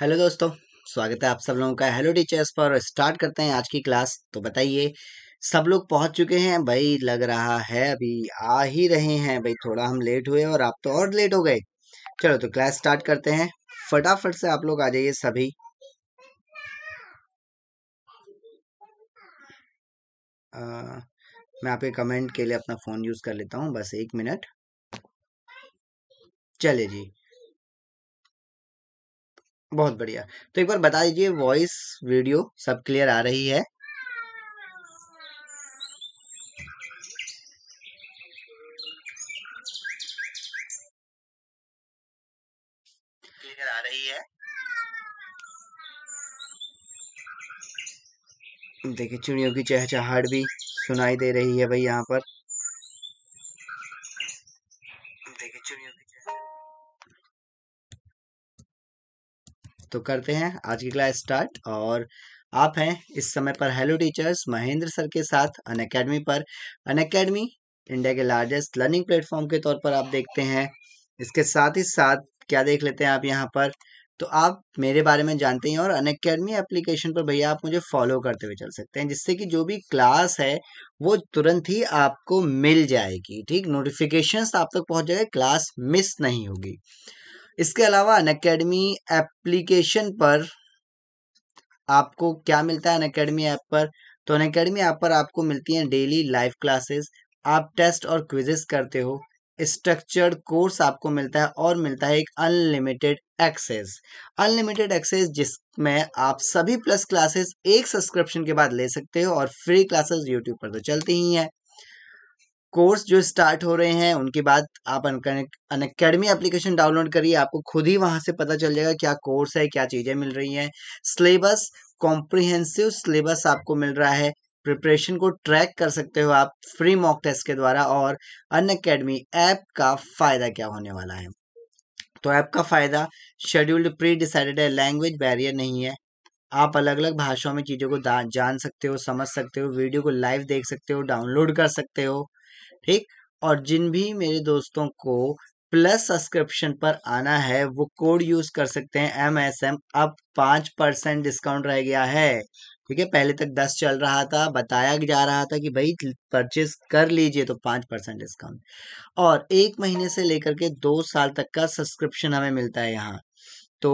Hello दोस्तों स्वागत है आप सब लोगों का हेलो टीचर्स पर स्टार्ट करते हैं आज की क्लास तो बताइए सब लोग पहुंच चुके हैं भाई लग रहा है अभी आ ही रहे हैं भाई थोड़ा हम लेट हुए और आप तो और लेट हो गए चलो तो क्लास स्टार्ट करते हैं फटाफट से आप लोग आ जाइए सभी आ, मैं आपके कमेंट के लिए अपना फ़ोन यूज़ कर लेता हूँ बस एक मिनट चले जी बहुत बढ़िया तो एक बार बता दीजिए वॉइस वीडियो सब क्लियर आ रही है क्लियर आ रही है देखिए चिड़ियों की चहचहाट भी सुनाई दे रही है भाई यहाँ पर तो करते हैं आज की क्लास स्टार्ट और आप हैं इस समय पर हेलो टीचर्स महेंद्र सर के साथ अन अकेडमी पर अन अकेडमी इंडिया के लार्जेस्ट लर्निंग प्लेटफॉर्म के तौर पर आप देखते हैं इसके साथ ही साथ क्या देख लेते हैं आप यहाँ पर तो आप मेरे बारे में जानते हैं और अन अकेडमी एप्लीकेशन पर भैया आप मुझे फॉलो करते हुए चल सकते हैं जिससे कि जो भी क्लास है वो तुरंत ही आपको मिल जाएगी ठीक नोटिफिकेशंस आप तक पहुंच जाएगा क्लास मिस नहीं होगी इसके अलावा अन अकेडमी एप्लीकेशन पर आपको क्या मिलता है अन अकेडमी ऐप पर तो अन अकेडमी ऐप पर आपको मिलती हैं डेली लाइव क्लासेस आप टेस्ट और क्विजेस करते हो स्ट्रक्चर्ड कोर्स आपको मिलता है और मिलता है एक अनलिमिटेड एक्सेस अनलिमिटेड एक्सेस जिसमें आप सभी प्लस क्लासेस एक सब्सक्रिप्शन के बाद ले सकते हो और फ्री क्लासेस यूट्यूब पर तो चलती ही हैं कोर्स जो स्टार्ट हो रहे हैं उनके बाद आप अन अकेडमी एप्लीकेशन डाउनलोड करिए आपको खुद ही वहां से पता चल जाएगा क्या कोर्स है क्या चीज़ें मिल रही हैं सिलेबस कॉम्प्रिहेंसिव सिलेबस आपको मिल रहा है प्रिपरेशन को ट्रैक कर सकते हो आप फ्री मॉक टेस्ट के द्वारा और अन अकेडमी ऐप का फ़ायदा क्या होने वाला है तो ऐप का फ़ायदा शेड्यूल्ड प्री डिसाइडेड है लैंग्वेज बैरियर नहीं है आप अलग अलग भाषाओं में चीज़ों को जान सकते हो समझ सकते हो वीडियो को लाइव देख सकते हो डाउनलोड कर सकते हो ठीक और जिन भी मेरे दोस्तों को प्लस सब्सक्रिप्शन पर आना है वो कोड यूज कर सकते हैं एम एस एम अब पांच परसेंट डिस्काउंट रह गया है ठीक है पहले तक दस चल रहा था बताया जा रहा था कि भाई परचेस कर लीजिए तो पांच परसेंट डिस्काउंट और एक महीने से लेकर के दो साल तक का सब्सक्रिप्शन हमें मिलता है यहाँ तो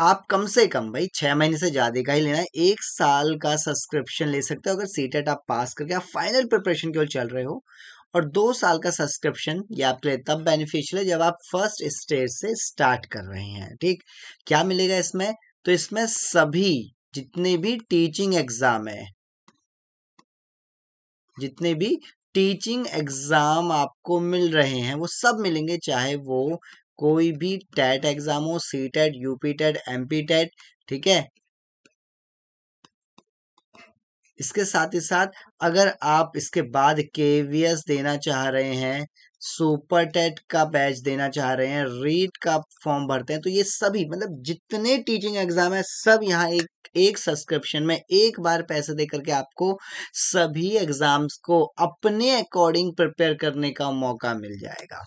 आप कम से कम भाई छह महीने से ज़्यादा का ही लेना है एक साल का सब्सक्रिप्शन ले सकते हो अगर सीटेट e आप पास करके आप फाइनल प्रिपरेशन केवल चल रहे हो और दो साल का सब्सक्रिप्शन ये आपके लिए तब बेनिफिशियल है जब आप फर्स्ट स्टेज से स्टार्ट कर रहे हैं ठीक क्या मिलेगा इसमें तो इसमें सभी जितने भी टीचिंग एग्जाम है जितने भी टीचिंग एग्जाम आपको मिल रहे हैं वो सब मिलेंगे चाहे वो कोई भी टेट एग्जाम हो C TET UP TET M TET ठीक है इसके साथ ही साथ अगर आप इसके बाद केवीएस देना चाह रहे हैं सुपर टेट का बैच देना चाह रहे हैं रीट का फॉर्म भरते हैं तो ये सभी मतलब जितने टीचिंग एग्जाम है सब यहाँ एक एक सब्सक्रिप्शन में एक बार पैसे दे करके आपको सभी एग्जाम्स को अपने अकॉर्डिंग प्रिपेयर करने का मौका मिल जाएगा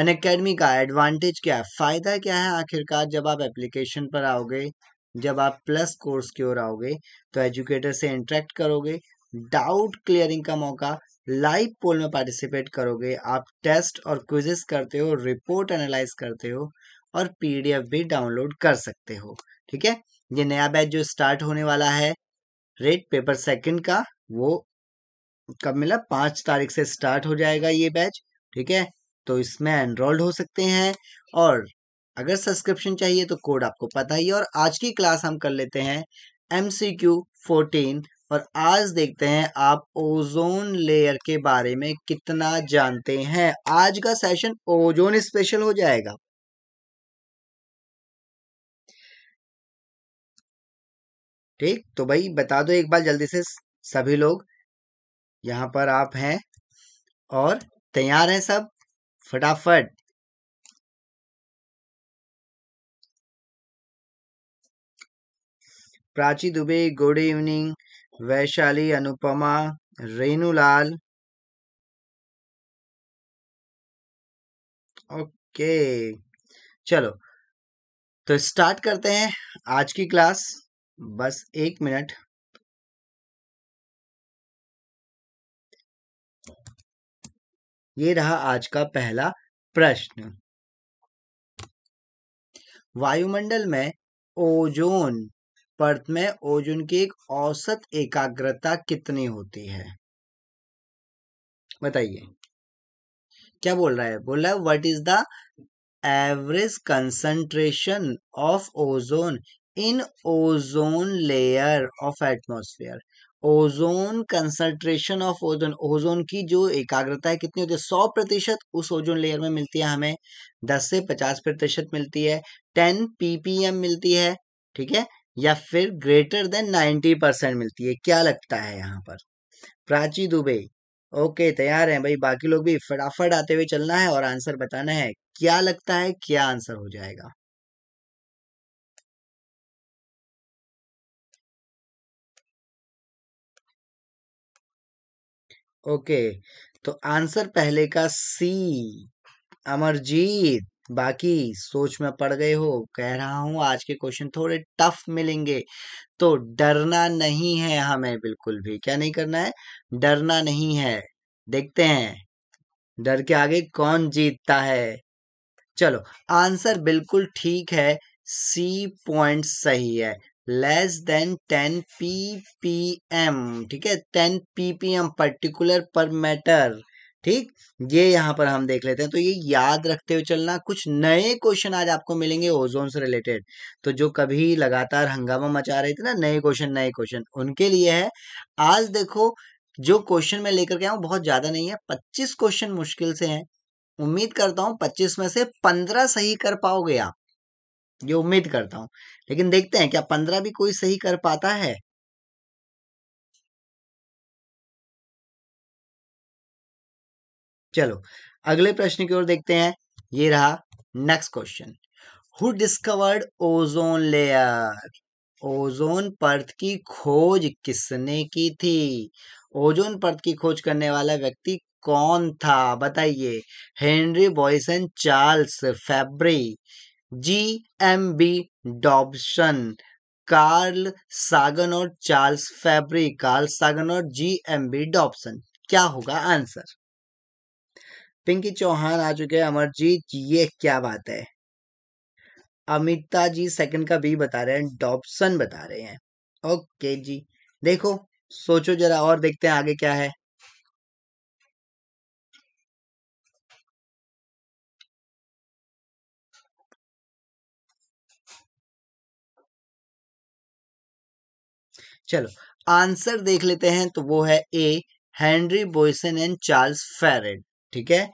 अन अकेडमी का एडवांटेज क्या है फ़ायदा क्या है आखिरकार जब आप एप्लीकेशन पर आओगे जब आप प्लस कोर्स की ओर आओगे तो एजुकेटर से इंटरेक्ट करोगे डाउट क्लियरिंग का मौका लाइव पोल में पार्टिसिपेट करोगे आप टेस्ट और क्विजेस करते हो रिपोर्ट एनालाइज करते हो और पीडीएफ भी डाउनलोड कर सकते हो ठीक है ये नया बैच जो स्टार्ट होने वाला है रेट पेपर सेकंड का वो कब मिला पांच तारीख से स्टार्ट हो जाएगा ये बैच ठीक है तो इसमें एनरोल्ड हो सकते हैं और अगर सब्सक्रिप्शन चाहिए तो कोड आपको पता ही और आज की क्लास हम कर लेते हैं एम सी क्यू फोर्टीन और आज देखते हैं आप ओजोन लेयर के बारे में कितना जानते हैं आज का सेशन ओजोन स्पेशल हो जाएगा ठीक तो भाई बता दो एक बार जल्दी से सभी लोग यहां पर आप हैं और तैयार हैं सब फटाफट Prachi Dubey good evening Vaishali Anupama Renulal okay चलो तो स्टार्ट करते हैं आज की क्लास बस एक मिनट ये रहा आज का पहला प्रश्न वायुमंडल में ओजोन परत में ओजोन की एक औसत एकाग्रता कितनी होती है बताइए क्या बोल रहा है बोल रहा है what is the average concentration of ozone in ozone layer of atmosphere ozone concentration of ozone ozone की जो एकाग्रता है कितनी होती है सौ प्रतिशत उस ओजोन लेयर में मिलती है हमें दस से पचास प्रतिशत मिलती है टेन पीपीएम मिलती है ठीक है या फिर ग्रेटर देन नाइन्टी परसेंट मिलती है क्या लगता है यहाँ पर प्राची दुबे ओके तैयार हैं भाई बाकी लोग भी फटाफट आते हुए चलना है और आंसर बताना है क्या लगता है क्या आंसर हो जाएगा ओके तो आंसर पहले का सी अमरजीत बाकी सोच में पड़ गए हो कह रहा हूं आज के क्वेश्चन थोड़े टफ मिलेंगे तो डरना नहीं है हमें बिल्कुल भी क्या नहीं करना है डरना नहीं है देखते हैं डर के आगे कौन जीतता है चलो आंसर बिल्कुल ठीक है सी पॉइंट सही है less than ten P P M ठीक है ten P P M particular पर मैटर ठीक ये यहाँ पर हम देख लेते हैं तो ये याद रखते हुए चलना कुछ नए क्वेश्चन आज आपको मिलेंगे ओजोन से रिलेटेड तो जो कभी लगातार हंगामा मचा रहे थे ना नए क्वेश्चन नए क्वेश्चन उनके लिए है आज देखो जो क्वेश्चन मैं लेकर के आऊ बहुत ज़्यादा नहीं है पच्चीस क्वेश्चन मुश्किल से है उम्मीद करता हूं पच्चीस में से पंद्रह सही कर पाओगे आप ये उम्मीद करता हूं लेकिन देखते हैं क्या पंद्रह भी कोई सही कर पाता है चलो अगले प्रश्न की ओर देखते हैं ये रहा next question who discovered ozone layer ozone पर्थ की खोज किसने की थी ओजोन पर्थ की खोज करने वाला व्यक्ति कौन था बताइए Henri Buisson Charles Fabry G M B Dobson Carl Sagan और चार्ल्स फैब्री कार्ल सागन और जी एम बी डॉबसन क्या होगा आंसर पिंकी चौहान आ चुके हैं अमरजीत ये क्या बात है अमिता जी सेकंड का बी बता रहे हैं डॉपसन बता रहे हैं ओके जी देखो सोचो जरा और देखते हैं आगे क्या है चलो आंसर देख लेते हैं तो वो है A Henri Buisson and Charles Fabry ठीक है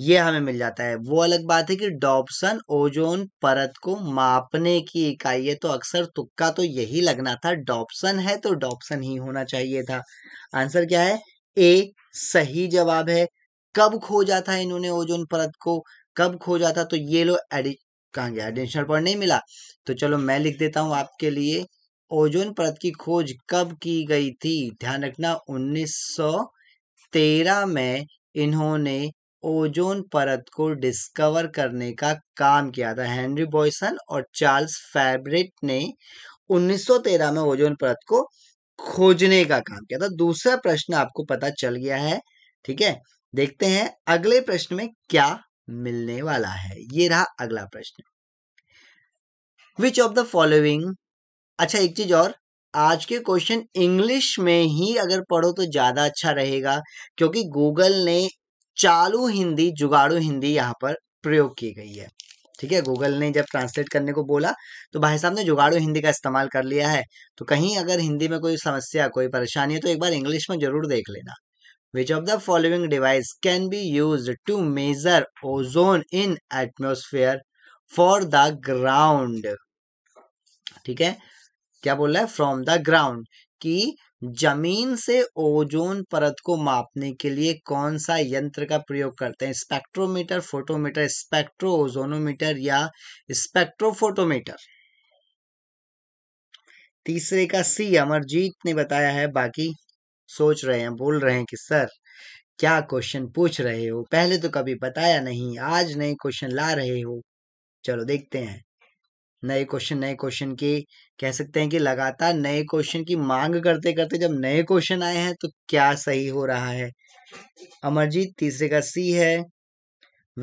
ये हमें मिल जाता है वो अलग बात है कि डॉपसन ओजोन परत को मापने की इकाई है तो अक्सर तुक्का तो यही लगना था डॉपसन है तो डॉपसन ही होना चाहिए था आंसर क्या है ए सही जवाब है कब खोजा था इन्होंने ओजोन परत को कब खोजा था तो ये लो एडि कहा गया एडिशनल पॉइंट नहीं मिला तो चलो मैं लिख देता हूं आपके लिए ओजोन परत की खोज कब की गई थी ध्यान रखना 1913 में इन्होंने ओजोन परत को डिस्कवर करने का काम किया था हेनरी बॉयसन और चार्ल्स फैब्रिट ने 1913 में ओजोन परत को खोजने का काम किया था दूसरा प्रश्न आपको पता चल गया है ठीक है देखते हैं अगले प्रश्न में क्या मिलने वाला है ये रहा अगला प्रश्न विच ऑफ द फॉलोइंग अच्छा एक चीज और आज के क्वेश्चन इंग्लिश में ही अगर पढ़ो तो ज़्यादा अच्छा रहेगा क्योंकि गूगल ने चालू हिंदी जुगाड़ू हिंदी यहाँ पर प्रयोग की गई है ठीक है गूगल ने जब ट्रांसलेट करने को बोला तो भाई साहब ने जुगाड़ू हिंदी का इस्तेमाल कर लिया है तो कहीं अगर हिंदी में कोई समस्या कोई परेशानी है तो एक बार इंग्लिश में जरूर देख लेना which of the following device can be use to measure ozone in atmosphere for the ground ठीक है क्या बोल रहा है फ्रॉम द ग्राउंड की जमीन से ओजोन परत को मापने के लिए कौन सा यंत्र का प्रयोग करते हैं स्पेक्ट्रोमीटर फोटोमीटर स्पेक्ट्रो ओजोनोमीटर या स्पेक्ट्रोफोटोमीटर तीसरे का सी अमरजीत ने बताया है बाकी सोच रहे हैं बोल रहे हैं कि सर क्या क्वेश्चन पूछ रहे हो पहले तो कभी बताया नहीं आज नए क्वेश्चन ला रहे हो चलो देखते हैं नए क्वेश्चन नए क्वेश्चन की कह सकते हैं कि लगातार नए क्वेश्चन की मांग करते करते जब नए क्वेश्चन आए हैं तो क्या सही हो रहा है अमरजीत तीसरे का सी है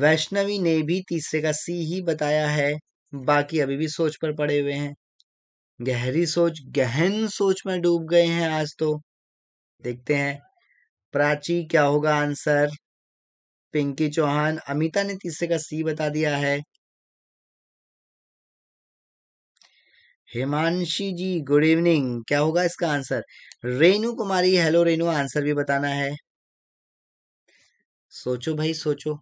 वैष्णवी ने भी तीसरे का सी ही बताया है बाकी अभी भी सोच पर पड़े हुए हैं गहरी सोच गहन सोच में डूब गए हैं आज तो देखते हैं प्राची क्या होगा आंसर पिंकी चौहान अमिता ने तीसरे का सी बता दिया है हिमांशी जी गुड इवनिंग क्या होगा इसका answer Renu Kumari hello Renu answer भी बताना है सोचो भाई सोचो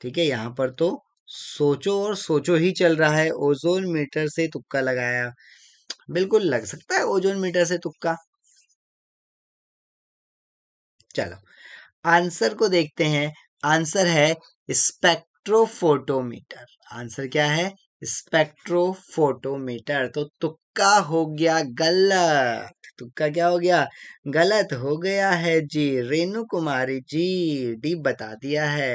ठीक है यहां पर तो सोचो और सोचो ही चल रहा है ओजोन मीटर से तुक्का लगाया बिल्कुल लग सकता है ओजोन मीटर से तुक्का चलो आंसर को देखते हैं आंसर है स्पेक्ट्रोफोटोमीटर आंसर क्या है स्पेक्ट्रोफोटोमीटर तो तुक्का हो गया गलत तुक्का क्या हो गया गलत हो गया है जी रेणु कुमारी जी डी बता दिया है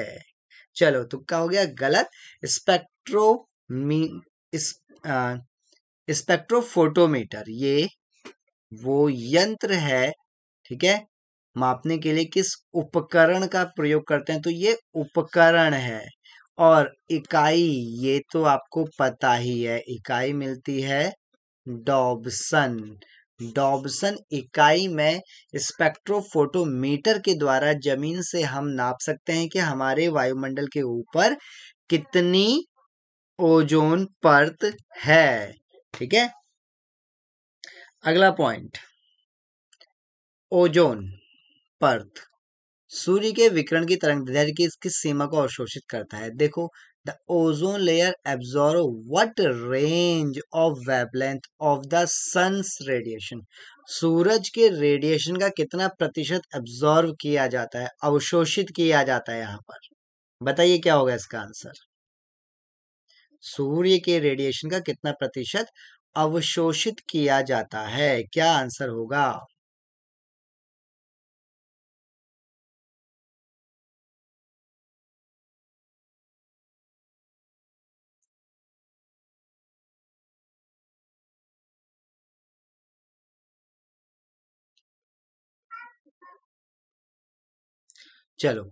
चलो तुक्का हो गया गलत स्पेक्ट्रो मी इस, स्पेक्ट्रोफोटोमीटर ये वो यंत्र है ठीक है मापने के लिए किस उपकरण का प्रयोग करते हैं तो ये उपकरण है और इकाई ये तो आपको पता ही है इकाई मिलती है डॉबसन डॉबसन इकाई में स्पेक्ट्रोफोटोमीटर के द्वारा जमीन से हम नाप सकते हैं कि हमारे वायुमंडल के ऊपर कितनी ओजोन परत है ठीक है अगला पॉइंट ओजोन पर्थ सूर्य के विकरण की तरंग दैर्घ्य की इसकी सीमा को अवशोषित करता है देखो the ozone layer absorb what range of wavelength of the sun's radiation सूरज के रेडिएशन का कितना प्रतिशत एब्जॉर्व किया जाता है अवशोषित किया जाता है यहां पर बताइए क्या होगा इसका आंसर सूर्य के रेडिएशन का कितना प्रतिशत अवशोषित किया जाता है क्या आंसर होगा चलो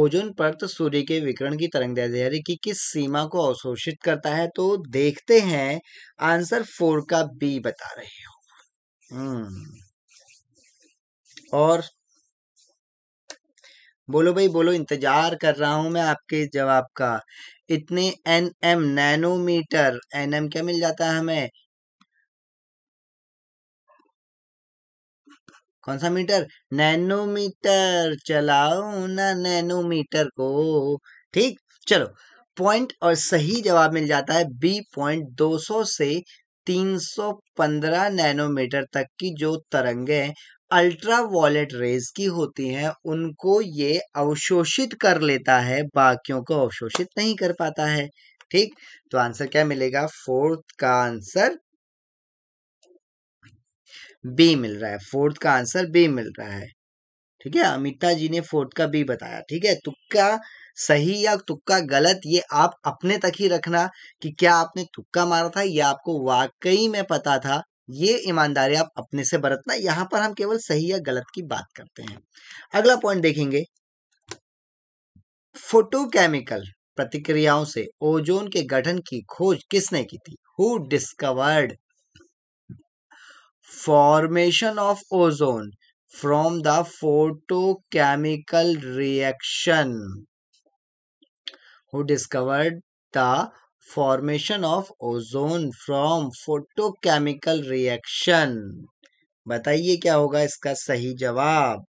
ओजोन परत सूर्य के विकरण की तरंग दैर्ध्य की किस सीमा को अवशोषित करता है तो देखते हैं आंसर फोर का बी बता रहे हो हम्म। और बोलो भाई बोलो इंतजार कर रहा हूं मैं आपके जवाब का इतने N M nanometre N M क्या मिल जाता है हमें कौन सा मीटर नैनोमीटर चलाओ ना नैनोमीटर को ठीक चलो पॉइंट और सही जवाब मिल जाता है बी पॉइंट 200 से 315 नैनोमीटर तक की जो तरंगे अल्ट्रा वॉलेट रेज की होती हैं उनको ये अवशोषित कर लेता है बाकियों को अवशोषित नहीं कर पाता है ठीक तो आंसर क्या मिलेगा फोर्थ का आंसर बी मिल रहा है फोर्थ का आंसर बी मिल रहा है ठीक है अमिता जी ने फोर्थ का बी बताया ठीक है तुक्का सही या तुक्का गलत ये आप अपने तक ही रखना कि क्या आपने तुक्का मारा था या आपको वाकई में पता था ये ईमानदारी आप अपने से बरतना यहां पर हम केवल सही या गलत की बात करते हैं अगला पॉइंट देखेंगे फोटोकेमिकल प्रतिक्रियाओं से ओजोन के गठन की खोज किसने की थी who discovered formation of ozone from the photo photochemical reaction who discovered the formation of ozone from photochemical reaction बताइए क्या होगा इसका सही जवाब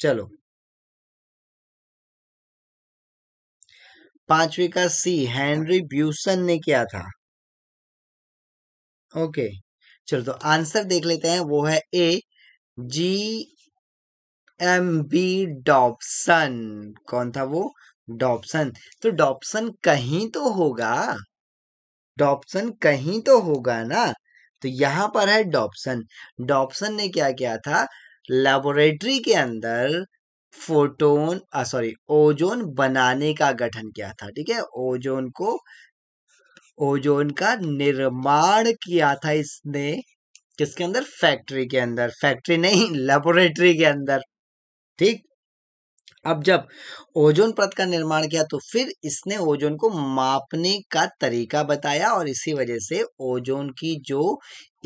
चलो पांचवी का सी हेनरी ब्यूसन ने किया था ओके चलो तो आंसर देख लेते हैं वो है ए जी एम बी डॉपसन कौन था वो डॉपसन तो डॉपसन कहीं तो होगा डॉपसन कहीं तो होगा ना तो यहां पर है डॉपसन डॉपसन ने क्या किया था लेबोरेटरी के अंदर फोटोन सॉरी ओजोन बनाने का गठन किया था ठीक है ओजोन को ओजोन का निर्माण किया था इसने किसके अंदर फैक्ट्री के अंदर फैक्ट्री नहीं लेबोरेटरी के अंदर ठीक अब जब ओजोन परत का निर्माण किया तो फिर इसने ओजोन को मापने का तरीका बताया और इसी वजह से ओजोन की जो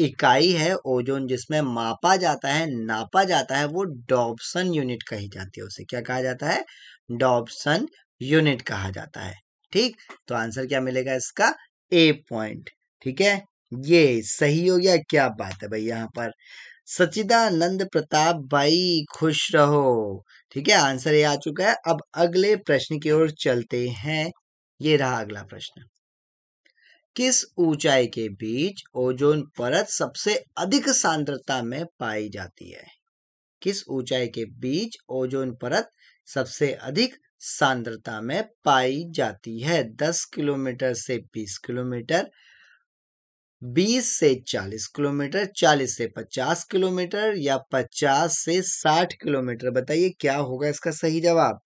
इकाई है ओजोन जिसमें मापा जाता है नापा जाता है वो डॉब्सन यूनिट कही जाती है उसे क्या कहा जाता है डॉब्सन यूनिट कहा जाता है ठीक तो आंसर क्या मिलेगा इसका ए पॉइंट ठीक है ये सही हो गया क्या बात है भाई यहाँ पर सचिदानंद प्रताप भाई खुश रहो ठीक है आंसर ये आ चुका है अब अगले प्रश्न की ओर चलते हैं ये रहा अगला प्रश्न किस ऊंचाई के बीच ओजोन परत सबसे अधिक सांद्रता में पाई जाती है किस ऊंचाई के बीच ओजोन परत सबसे अधिक सांद्रता में पाई जाती है 10 किलोमीटर से 20 किलोमीटर 20 से 40 किलोमीटर 40 से 50 किलोमीटर या 50 से 60 किलोमीटर बताइए क्या होगा इसका सही जवाब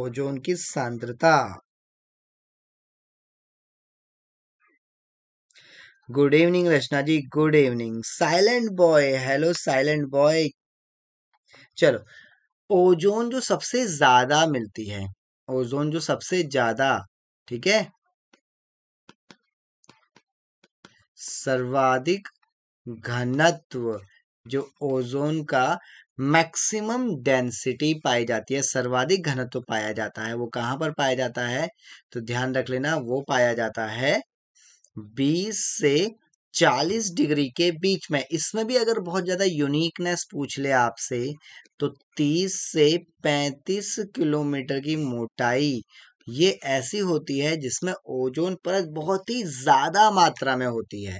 ओजोन की सांद्रता good evening Rachna ji good evening silent boy hello silent boy चलो ओजोन जो सबसे ज्यादा मिलती है ओजोन जो सबसे ज्यादा ठीक है सर्वाधिक घनत्व जो ओजोन का मैक्सिमम डेंसिटी पाई जाती है सर्वाधिक घनत्व पाया जाता है वो कहां पर पाया जाता है तो ध्यान रख लेना वो पाया जाता है 20 से 40 डिग्री के बीच में इसमें भी अगर बहुत ज़्यादा यूनिकनेस पूछ ले आपसे तो 30 से 35 किलोमीटर की मोटाई ये ऐसी होती है जिसमें ओजोन परत बहुत ही ज़्यादा मात्रा में होती है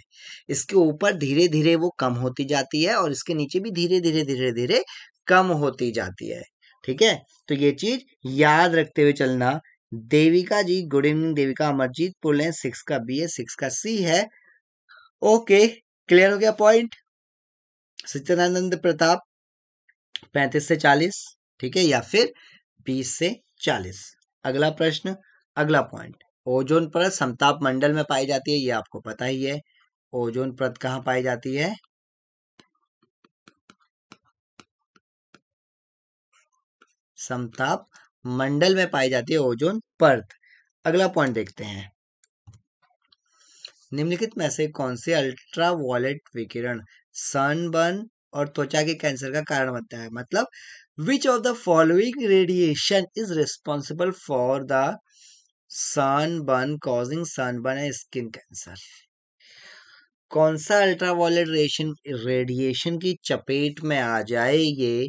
इसके ऊपर धीरे धीरे वो कम होती जाती है और इसके नीचे भी धीरे धीरे धीरे धीरे कम होती जाती है ठीक है तो ये चीज़ याद रखते हुए चलना देविका जी गुड इवनिंग देविका अमरजीत पुल है सिक्स का बी है सिक्स का सी है ओके क्लियर हो गया पॉइंट सत्यानंद प्रताप पैंतीस से चालीस ठीक है या फिर बीस से चालीस अगला प्रश्न अगला पॉइंट ओजोन परत समताप मंडल में पाई जाती है ये आपको पता ही है ओजोन परत कहाँ पाई जाती है समताप मंडल में पाई जाती है ओजोन परत अगला पॉइंट देखते हैं निम्नलिखित में से कौन से अल्ट्रा वॉलेट विकिरण सनबर्न और त्वचा के कैंसर का कारण बनता है मतलब Which of the following radiation is responsible for the sunburn causing sunburn and skin cancer? कौन सा अल्ट्रावायलेट रेशन रेडिएशन की चपेट में आ जाए ये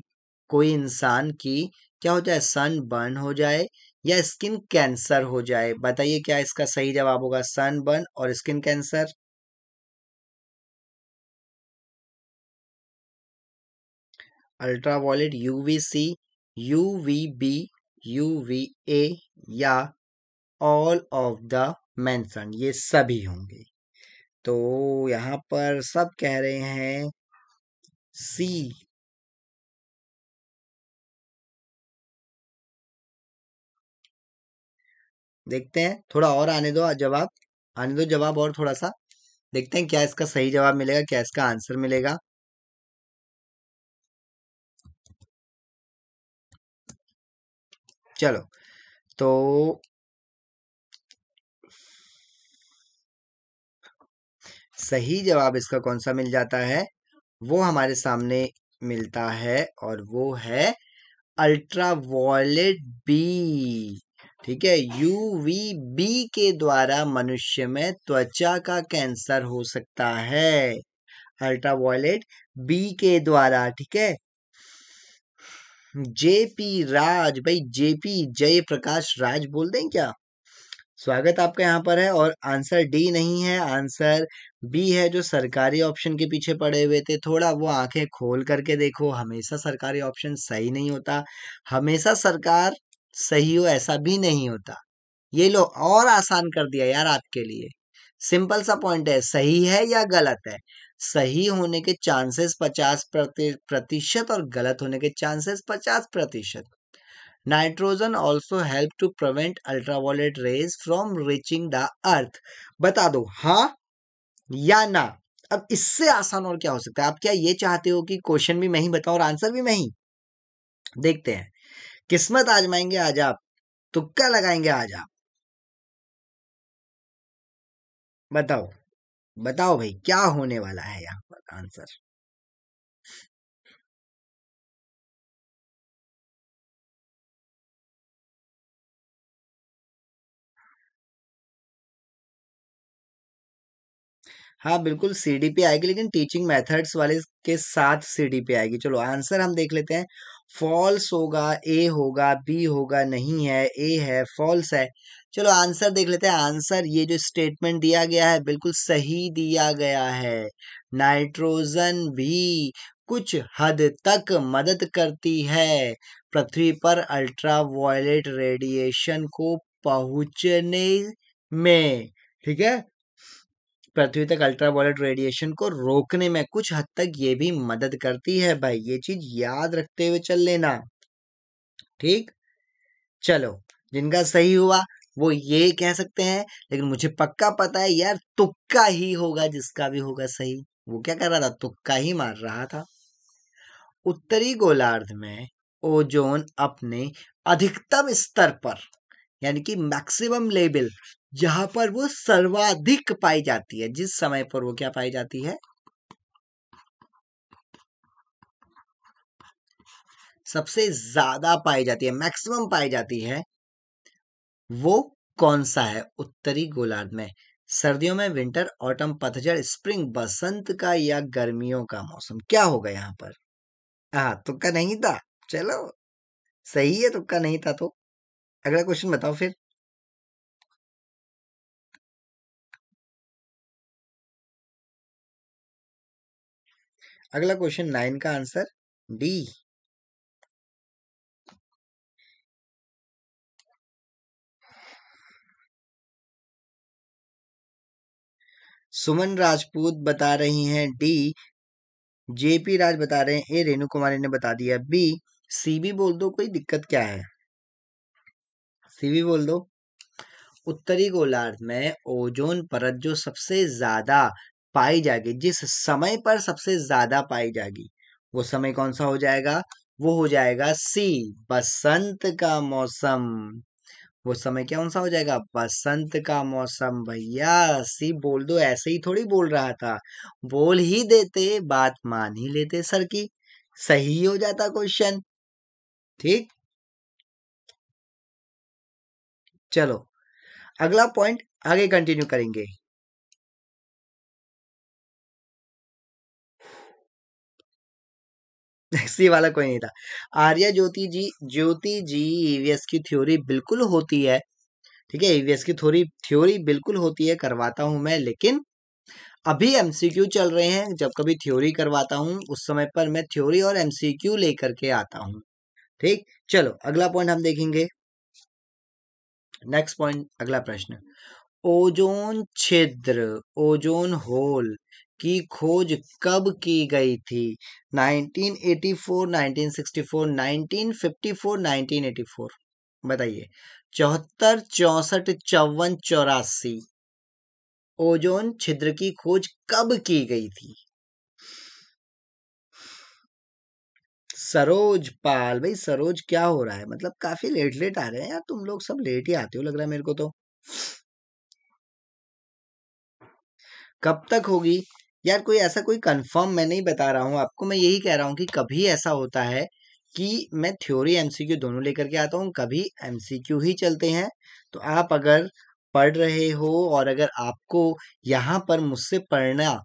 कोई इंसान की क्या हो जाए सन बर्न हो जाए या स्किन कैंसर हो जाए बताइए क्या इसका सही जवाब होगा सन बर्न और skin cancer ultraviolet UVC UVB UVA या ऑल ऑफ द मैंसन ये सभी होंगे तो यहाँ पर सब कह रहे हैं सी देखते हैं थोड़ा और आने दो जवाब आने दो जवाब और थोड़ा सा देखते हैं क्या इसका सही जवाब मिलेगा क्या इसका आंसर मिलेगा चलो तो सही जवाब इसका कौन सा मिल जाता है वो हमारे सामने मिलता है और वो है अल्ट्रा वॉयलेट बी ठीक है यू वी बी के द्वारा मनुष्य में त्वचा का कैंसर हो सकता है अल्ट्रा बी के द्वारा ठीक है जेपी राज भाई जेपी जय प्रकाश राज बोल दें क्या स्वागत आपका यहाँ पर है और आंसर डी नहीं है आंसर बी है जो सरकारी ऑप्शन के पीछे पड़े हुए थे थोड़ा वो आंखें खोल करके देखो हमेशा सरकारी ऑप्शन सही नहीं होता हमेशा सरकार सही हो ऐसा भी नहीं होता ये लो और आसान कर दिया यार आपके लिए सिंपल सा पॉइंट है सही है या गलत है सही होने के चांसेस पचास प्रतिशत और गलत होने के चांसेस पचास प्रतिशत nitrogen also help to prevent ultraviolet rays from reaching the earth बता दो हा या ना अब इससे आसान और क्या हो सकता है आप क्या ये चाहते हो कि क्वेश्चन भी मैं ही बताऊं और आंसर भी मैं ही देखते हैं किस्मत आजमाएंगे आज आप तुक्का लगाएंगे आज आप बताओ बताओ भाई क्या होने वाला है यहाँ पर आंसर हाँ बिल्कुल सीडीपी आएगी लेकिन टीचिंग मेथड्स वाले के साथ सीडीपी आएगी चलो आंसर हम देख लेते हैं फॉल्स होगा ए होगा बी होगा नहीं है ए है फॉल्स है चलो आंसर देख लेते हैं आंसर ये जो स्टेटमेंट दिया गया है बिल्कुल सही दिया गया है नाइट्रोजन भी कुछ हद तक मदद करती है पृथ्वी पर अल्ट्रावायलेट रेडिएशन को पहुंचने में ठीक है पृथ्वी तक अल्ट्रावायलेट रेडिएशन को रोकने में कुछ हद तक ये भी मदद करती है भाई ये चीज याद रखते हुए चल लेना ठीक चलो जिनका सही हुआ वो ये कह सकते हैं लेकिन मुझे पक्का पता है यार तुक्का ही होगा जिसका भी होगा सही वो क्या कर रहा था तुक्का ही मार रहा था उत्तरी गोलार्ध में ओजोन अपने अधिकतम स्तर पर यानी कि मैक्सिमम लेवल जहां पर वो सर्वाधिक पाई जाती है जिस समय पर वो क्या पाई जाती है सबसे ज्यादा पाई जाती है मैक्सिमम पाई जाती है वो कौन सा है उत्तरी गोलार्ध में सर्दियों में विंटर ऑटम पतझड़ स्प्रिंग बसंत का या गर्मियों का मौसम क्या होगा यहाँ पर हाँ तुक्का नहीं था चलो सही है तुक्का नहीं था तो अगला क्वेश्चन बताओ फिर अगला क्वेश्चन नाइन का आंसर डी सुमन राजपूत बता रही हैं डी जेपी राज बता रहे हैं ए रेणु कुमारी ने बता दिया बी सीबी बोल दो कोई दिक्कत क्या है सीबी बोल दो उत्तरी गोलार्ध में ओजोन परत जो सबसे ज्यादा पाई जाएगी जिस समय पर सबसे ज्यादा पाई जाएगी वो समय कौन सा हो जाएगा वो हो जाएगा सी बसंत का मौसम वो समय क्या कौन सा हो जाएगा बसंत का मौसम भैया सी बोल दो ऐसे ही थोड़ी बोल रहा था बोल ही देते बात मान ही लेते सर की सही हो जाता क्वेश्चन ठीक चलो अगला पॉइंट आगे कंटिन्यू करेंगे सी वाला कोई नहीं था आर्या ज्योति जी ज्योति जी ईवीएस की थ्योरी बिल्कुल होती है ठीक है ईवीएस की थ्योरी थ्योरी बिल्कुल होती है करवाता हूं मैं लेकिन अभी एमसीक्यू चल रहे हैं जब कभी थ्योरी करवाता हूं उस समय पर मैं थ्योरी और एमसीक्यू लेकर के आता हूं ठीक चलो अगला पॉइंट हम देखेंगे नेक्स्ट पॉइंट अगला प्रश्न ओजोन छिद्र ओजोन होल की खोज कब की गई थी 1984, 1964, 1954, 1984 बताइए चौहत्तर चौसठ चौवन चौरासी ओजोन छिद्र की खोज कब की गई थी सरोज पाल भाई सरोज क्या हो रहा है मतलब काफी लेट लेट आ रहे हैं यार तुम लोग सब लेट ही आते हो लग रहा है मेरे को तो कब तक होगी यार कोई ऐसा कोई कंफर्म मैं नहीं बता रहा हूँ आपको मैं यही कह रहा हूँ कि कभी ऐसा होता है कि मैं थ्योरी एमसीक्यू दोनों लेकर के आता हूँ कभी एमसीक्यू ही चलते हैं तो आप अगर पढ़ रहे हो और अगर आपको यहाँ पर मुझसे पढ़ना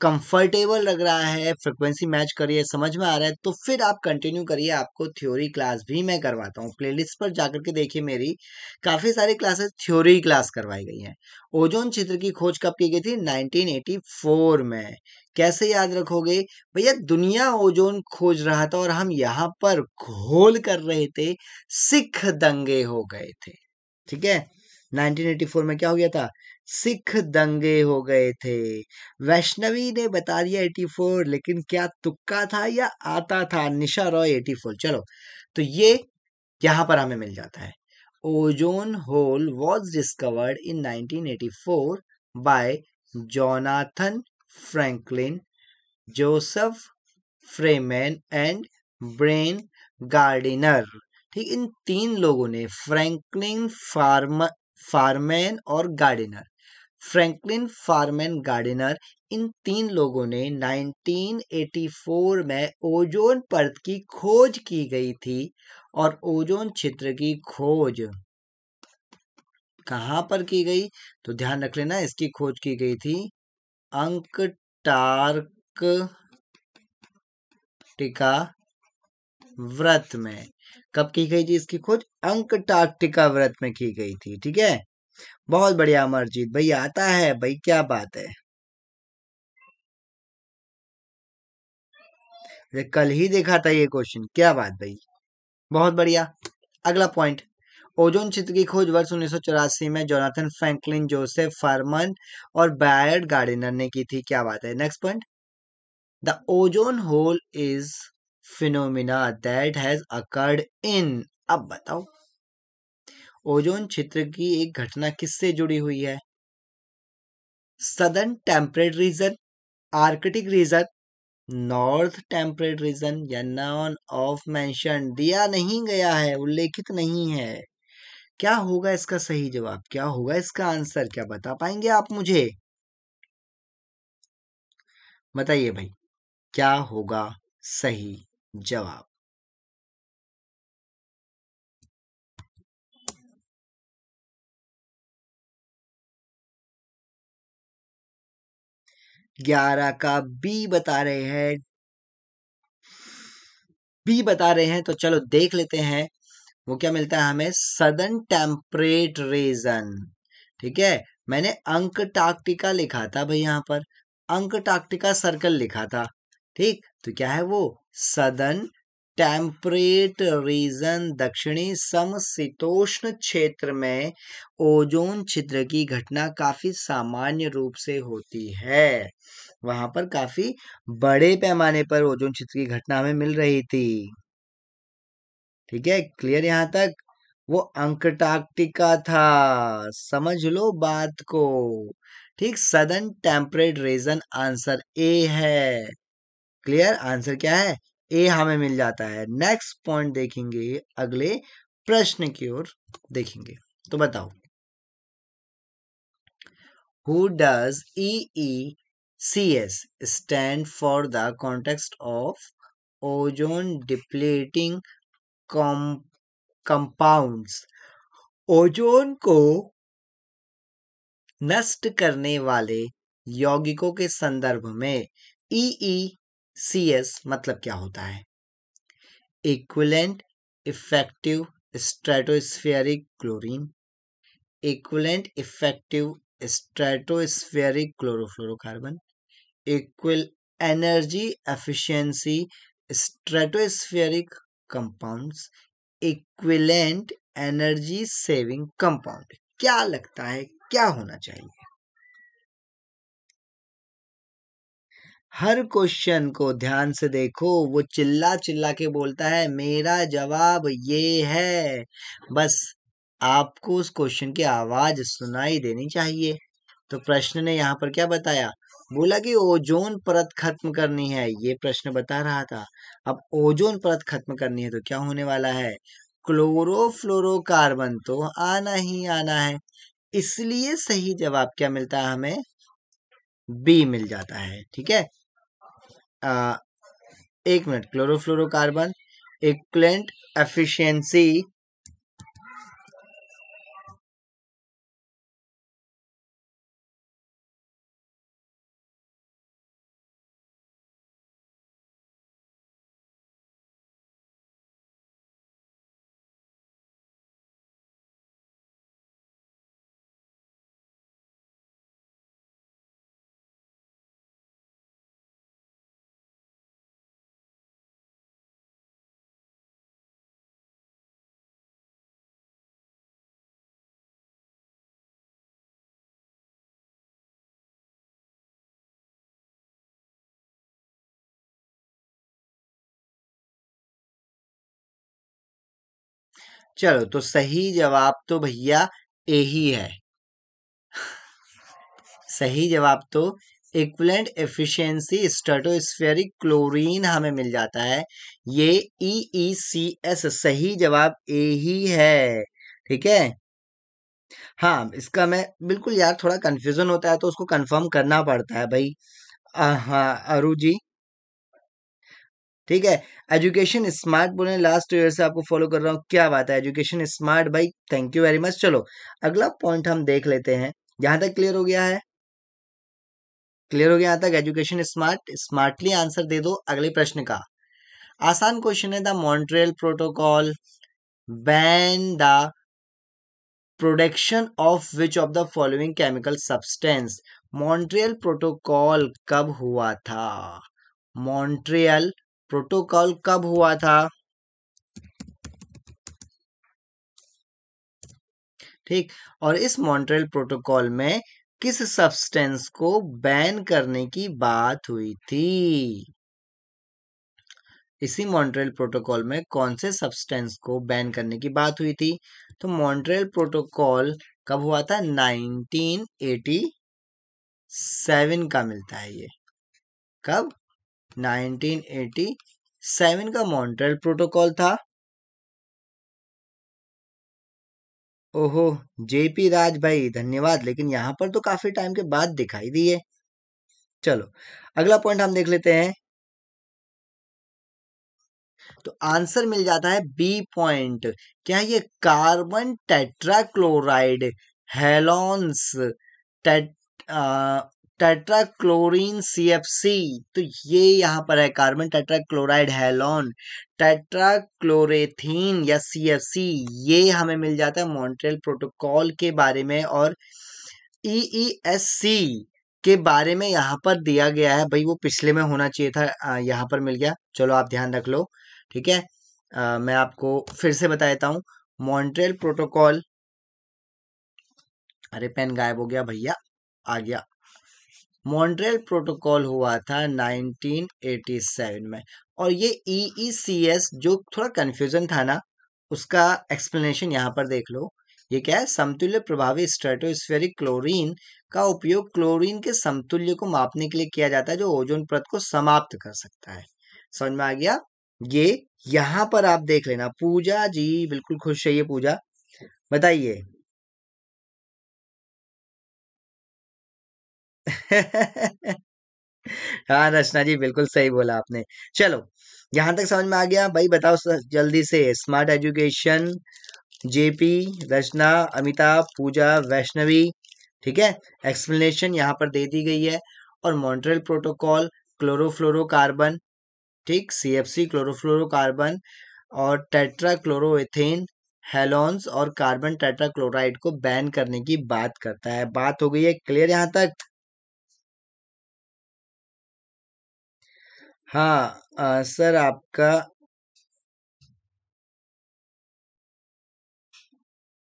कंफर्टेबल लग रहा है फ्रिक्वेंसी मैच करिए समझ में आ रहा है तो फिर आप कंटिन्यू करिए आपको थ्योरी क्लास भी मैं करवाता हूँ प्लेलिस्ट पर जाकर के देखिए मेरी काफ़ी सारी क्लासेस थ्योरी क्लास करवाई गई हैं ओजोन क्षेत्र की खोज कब की गई थी 1984 में कैसे याद रखोगे भैया दुनिया ओजोन खोज रहा था और हम यहाँ पर घोल कर रहे थे सिख दंगे हो गए थे ठीक है 1984 में क्या हो गया था सिख दंगे हो गए थे वैष्णवी ने बता दिया 84 लेकिन क्या तुक्का था या आता था निशा रॉय 84 चलो तो ये यहाँ पर हमें मिल जाता है ozone hole was discovered in 1984 by Jonathan Franklin Joseph Farman and Brian Gardiner ठीक इन तीन लोगों ने फ्रैंकलिन फार्म फार्मैन और गार्डिनर फ्रैंकलिन फार्मेन गार्डिनर इन तीन लोगों ने 1984 में ओज़ोन परत की खोज की गई थी और ओज़ोन क्षेत्र की खोज कहां पर की गई तो ध्यान रख लेना इसकी खोज की गई थी अंक टिका व्रत में कब की गई थी इसकी खोज अंक टार्क टिका व्रत में की गई थी ठीक है बहुत बढ़िया अमरजीत भाई आता है भाई क्या बात है कल ही देखा था ये क्वेश्चन क्या बात भाई बहुत बढ़िया अगला पॉइंट ओजोन चित्र की खोज वर्ष उन्नीस में जोनाथन फ्रैंकलिन जोसेफ फार्मन और बायर्ड गार्डिनर ने की थी क्या बात है next point the ozone hole is phenomena that has occurred in अब बताओ ओजोन क्षेत्र की एक घटना किससे जुड़ी हुई है southern temperate region arctic region north temperate region या नॉन ऑफ मेंशन दिया नहीं गया है उल्लेखित नहीं है क्या होगा इसका सही जवाब क्या होगा इसका आंसर क्या बता पाएंगे आप मुझे बताइए भाई क्या होगा सही जवाब ग्यारह का बी बता रहे हैं बी बता रहे हैं तो चलो देख लेते हैं वो क्या मिलता है हमें सदन टेम्परेट रीजन ठीक है मैंने अंक टाक्टिका लिखा था भाई यहां पर अंक टाक्टिका सर्कल लिखा था ठीक तो क्या है वो सदन टेम्परेट रीजन दक्षिणी समशीतोष्ण क्षेत्र में ओजोन छिद्र की घटना काफ़ी सामान्य रूप से होती है वहां पर काफ़ी बड़े पैमाने पर ओजोन छिद्र की घटना हमें मिल रही थी ठीक है क्लियर यहां तक वो अंकटार्क्टिका था समझ लो बात को ठीक सदन टेम्परेट रीजन आंसर ए है क्लियर आंसर क्या है ए हमें मिल जाता है नेक्स्ट पॉइंट देखेंगे अगले प्रश्न की ओर देखेंगे तो बताओ who does E C S stand for the context of ozone depleting compounds ozone को नष्ट करने वाले यौगिकों के संदर्भ में E e e C S मतलब क्या होता है equivalent effective stratospheric chlorine equivalent effective stratospheric chlorofluorocarbon equal energy efficiency stratospheric compounds equivalent energy saving compound क्या लगता है क्या होना चाहिए हर क्वेश्चन को ध्यान से देखो वो चिल्ला चिल्ला के बोलता है मेरा जवाब ये है बस आपको उस क्वेश्चन की आवाज सुनाई देनी चाहिए तो प्रश्न ने यहाँ पर क्या बताया बोला कि ओजोन परत खत्म करनी है ये प्रश्न बता रहा था अब ओजोन परत खत्म करनी है तो क्या होने वाला है क्लोरोफ्लोरोकार्बन तो आना ही आना है इसलिए सही जवाब क्या मिलता है हमें बी मिल जाता है ठीक है एक मिनट क्लोरोफ्लोरोकार्बन इक्वलेंट एफिशिएंसी चलो तो सही जवाब तो भैया ए ही है सही जवाब तो इक्वलेंट एफिशिएंसी स्टेटोस्फेरिक क्लोरीन हमें मिल जाता है ये ई ई सी एस सही जवाब ए ही है ठीक है हाँ इसका मैं बिल्कुल यार थोड़ा कंफ्यूजन होता है तो उसको कंफर्म करना पड़ता है भाई हाँ अरु जी ठीक है एजुकेशन स्मार्ट बोले लास्ट ईयर से आपको फॉलो कर रहा हूँ क्या बात है एजुकेशन स्मार्ट भाई थैंक यू वेरी मच चलो अगला पॉइंट हम देख लेते हैं यहां तक क्लियर हो गया है क्लियर हो गया यहां तक एजुकेशन स्मार्ट स्मार्टली आंसर दे दो अगले प्रश्न का आसान क्वेश्चन है the Montreal protocol ban the production of which of the following chemical substance Montreal protocol कब हुआ था मॉन्ट्रियल प्रोटोकॉल कब हुआ था ठीक और इस मॉन्ट्रेल प्रोटोकॉल में किस सब्सटेंस को बैन करने की बात हुई थी इसी मॉन्ट्रेल प्रोटोकॉल में कौन से सब्सटेंस को बैन करने की बात हुई थी तो मॉन्ट्रेल प्रोटोकॉल कब हुआ था 1987 का मिलता है ये कब 1987 का मॉन्ट्रल प्रोटोकॉल था ओहो जेपी राज भाई धन्यवाद लेकिन यहां पर तो काफी टाइम के बाद दिखाई दिए चलो अगला पॉइंट हम देख लेते हैं तो आंसर मिल जाता है बी पॉइंट क्या ये carbon tetrachloride halons tet tetrachlorine C तो ये यहाँ पर है कार्बन टेट्राक्लोराइड हेलोन टेट्राक्लोरेथीन या सी ये हमें मिल जाता है मॉन्ट्रियल प्रोटोकॉल के बारे में और सी e e के बारे में यहाँ पर दिया गया है भाई वो पिछले में होना चाहिए था यहाँ पर मिल गया चलो आप ध्यान रख लो ठीक है आ, मैं आपको फिर से बता देता हूँ मॉन्ट्रियल प्रोटोकॉल अरे पेन गायब हो गया भैया आ गया मॉन्ट्रियल प्रोटोकॉल हुआ था 1987 में और ये ई e e जो थोड़ा कन्फ्यूज़न था ना उसका एक्सप्लेनेशन यहाँ पर देख लो ये क्या है समतुल्य प्रभावी स्ट्रेटोस्फेरिक क्लोरीन का उपयोग क्लोरीन के समतुल्य को मापने के लिए किया जाता है जो ओजोन प्रत को समाप्त कर सकता है समझ में आ गया ये यहाँ पर आप देख लेना पूजा जी बिल्कुल खुश है ये पूजा बताइए हाँ, रचना जी, बिल्कुल सही बोला आपने। चलो, यहाँ तक समझ में आ गया? भाई बताओ जल्दी से smart education, JP, Rachna, Amitabh Pooja, Vaishnavi, ठीक है? एक्सप्लेनेशन यहाँ पर दे दी गई है और मॉन्ट्रियल प्रोटोकॉल, क्लोरोफ्लोरोकार्बन, ठीक? सीएफसी, क्लोरोफ्लोरोकार्बन और क्लोरोथेन हेलोन्स और कार्बन टेट्राक्लोराइड को बैन करने की बात करता है। बात हो गई है क्लियर यहाँ तक? हाँ आ, सर आपका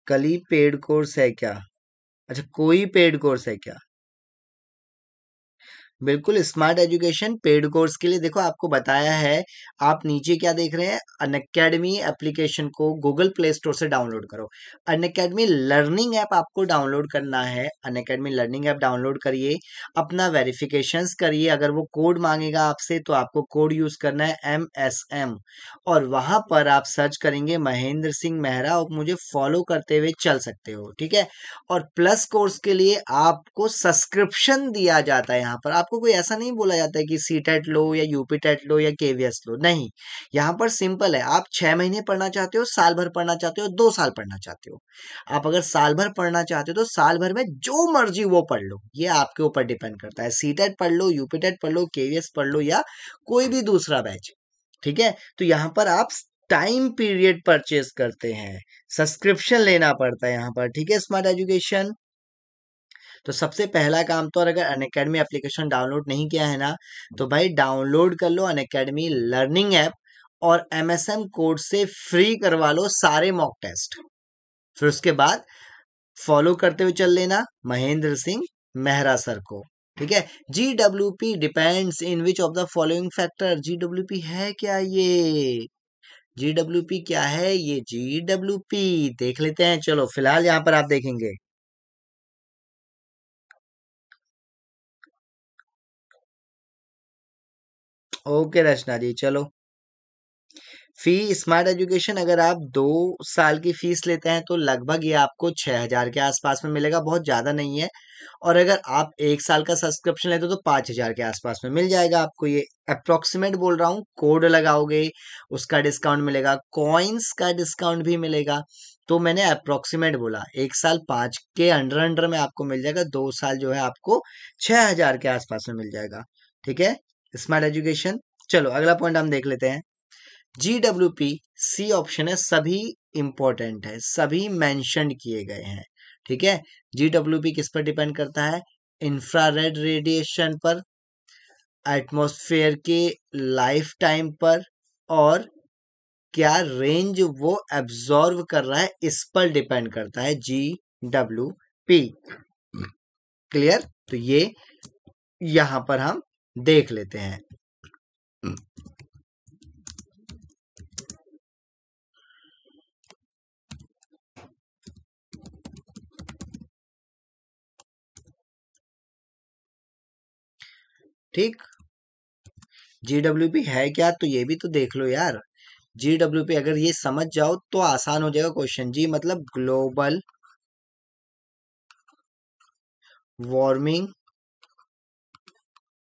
कली पेड कोर्स है क्या? अच्छा कोई पेड कोर्स है क्या? बिल्कुल, स्मार्ट एजुकेशन पेड कोर्स के लिए देखो आपको बताया है, आप नीचे क्या देख रहे हैं अकेडमी एप्लीकेशन को गूगल प्ले स्टोर से डाउनलोड करो। अनअकैडमी लर्निंग ऐप आपको डाउनलोड करना है, अकेडमी लर्निंग ऐप डाउनलोड करिए, अपना वेरिफिकेशन करिए अगर वो कोड मांगेगा आपसे तो आपको कोड यूज़ करना है एम एस एम और वहां पर आप सर्च करेंगे महेंद्र सिंह मेहरा और मुझे फ़ॉलो करते हुए चल सकते हो, ठीक है? और प्लस कोर्स के लिए आपको सब्सक्रिप्शन दिया जाता है यहाँ पर आप आपको कोई ऐसा नहीं बोला जाता है कि सी टेट लो या यूपी टेट लो या केवीएस लो नहीं यहाँ पर सिंपल है आप छह महीने पढ़ना चाहते हो साल भर पढ़ना चाहते हो दो साल पढ़ना चाहते हो आप अगर साल भर पढ़ना चाहते हो तो साल भर में जो मर्जी वो पढ़ लो ये आपके ऊपर डिपेंड करता है सी टेट पढ़ लो यूपी टेट पढ़ लो केवीएस पढ़ लो या कोई भी दूसरा बैच ठीक है तो यहाँ पर आप टाइम पीरियड परचेज करते हैं सब्सक्रिप्शन लेना पड़ता है यहाँ पर ठीक है स्मार्ट एजुकेशन तो सबसे पहला काम तो अगर अन अकेडमी एप्लीकेशन डाउनलोड नहीं किया है ना तो भाई डाउनलोड कर लो अन अकेडमी लर्निंग ऐप और एम एस एम कोड से फ्री करवा लो सारे मॉक टेस्ट फिर उसके बाद फॉलो करते हुए चल लेना महेंद्र सिंह मेहरा सर को ठीक है G W P depends in which of the following factor G W P है क्या ये जी डब्ल्यू पी क्या है ये जी डब्ल्यू पी देख लेते हैं चलो फिलहाल यहां पर आप देखेंगे ओके रचना जी चलो फी स्मार्ट एजुकेशन अगर आप दो साल की फीस लेते हैं तो लगभग ये आपको छह हज़ार के आसपास में मिलेगा बहुत ज़्यादा नहीं है और अगर आप एक साल का सब्सक्रिप्शन लेते हो तो पांच हज़ार के आसपास में मिल जाएगा आपको ये अप्रोक्सीमेट बोल रहा हूँ कोड लगाओगे उसका डिस्काउंट मिलेगा कॉइन्स का डिस्काउंट भी मिलेगा तो मैंने अप्रोक्सीमेट बोला एक साल पांच के अंडर अंडर में आपको मिल जाएगा दो साल जो है आपको छह हज़ार के आसपास में मिल जाएगा ठीक है स्मार्ट एजुकेशन चलो अगला पॉइंट हम देख लेते हैं G W P C option है सभी इंपॉर्टेंट है सभी मैंशन किए गए हैं ठीक है जी डब्ल्यू पी किस पर डिपेंड करता है इंफ्रारेड रेडिएशन पर एटमोस्फेयर के लाइफ टाइम पर और क्या रेंज वो एब्जॉर्व कर रहा है इस पर डिपेंड करता है जी डब्ल्यू पी क्लियर तो ये यहां पर हम देख लेते हैं ठीक जीडब्ल्यू है क्या तो ये भी तो देख लो यार जीडब्ल्यू अगर ये समझ जाओ तो आसान हो जाएगा क्वेश्चन जी मतलब global warming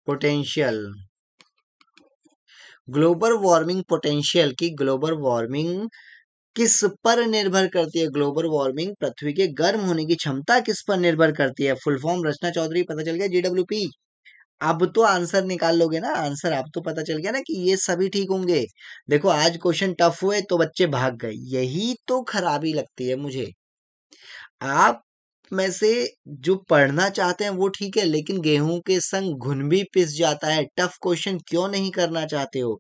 potential global warming potential की ग्लोबल वार्मिंग किस पर निर्भर करती है ग्लोबल वार्मिंग पृथ्वी के गर्म होने की क्षमता किस पर निर्भर करती है फुल फॉर्म रचना चौधरी पता चल गया जीडब्ल्यूपी अब तो आंसर निकाल लोगे ना आंसर आप तो पता चल गया ना कि ये सभी ठीक होंगे देखो आज क्वेश्चन टफ हुए तो बच्चे भाग गए यही तो खराबी लगती है मुझे आप में से जो पढ़ना चाहते हैं वो ठीक है लेकिन गेहूं के संग घुन भी पिस जाता है टफ क्वेश्चन क्यों नहीं करना चाहते हो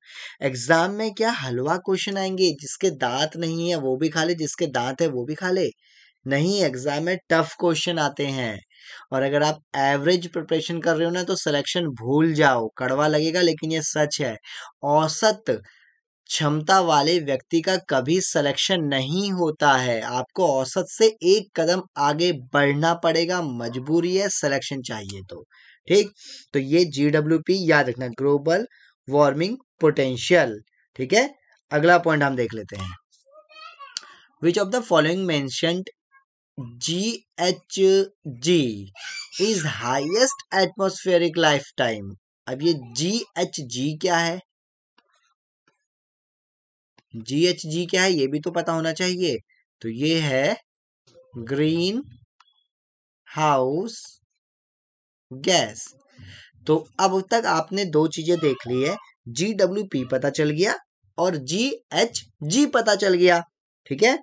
एग्जाम में क्या हलवा क्वेश्चन आएंगे जिसके दांत नहीं है वो भी खा ले जिसके दांत है वो भी खा ले नहीं एग्जाम में टफ क्वेश्चन आते हैं और अगर आप एवरेज प्रिपरेशन कर रहे हो ना तो सिलेक्शन भूल जाओ कड़वा लगेगा लेकिन ये सच है औसत क्षमता वाले व्यक्ति का कभी सिलेक्शन नहीं होता है आपको औसत से एक कदम आगे बढ़ना पड़ेगा मजबूरी है सिलेक्शन चाहिए तो ठीक तो ये जी डब्ल्यू पी याद रखना ग्लोबल वार्मिंग पोटेंशियल ठीक है अगला पॉइंट हम देख लेते हैं which of the following mentioned G H G is highest atmospheric life time अब ये जी एच जी क्या है जी एच जी क्या है ये भी तो पता होना चाहिए तो ये है ग्रीन हाउस गैस तो अब तक आपने दो चीजें देख ली है जी डब्ल्यू पी पता चल गया और जी एच जी पता चल गया ठीक है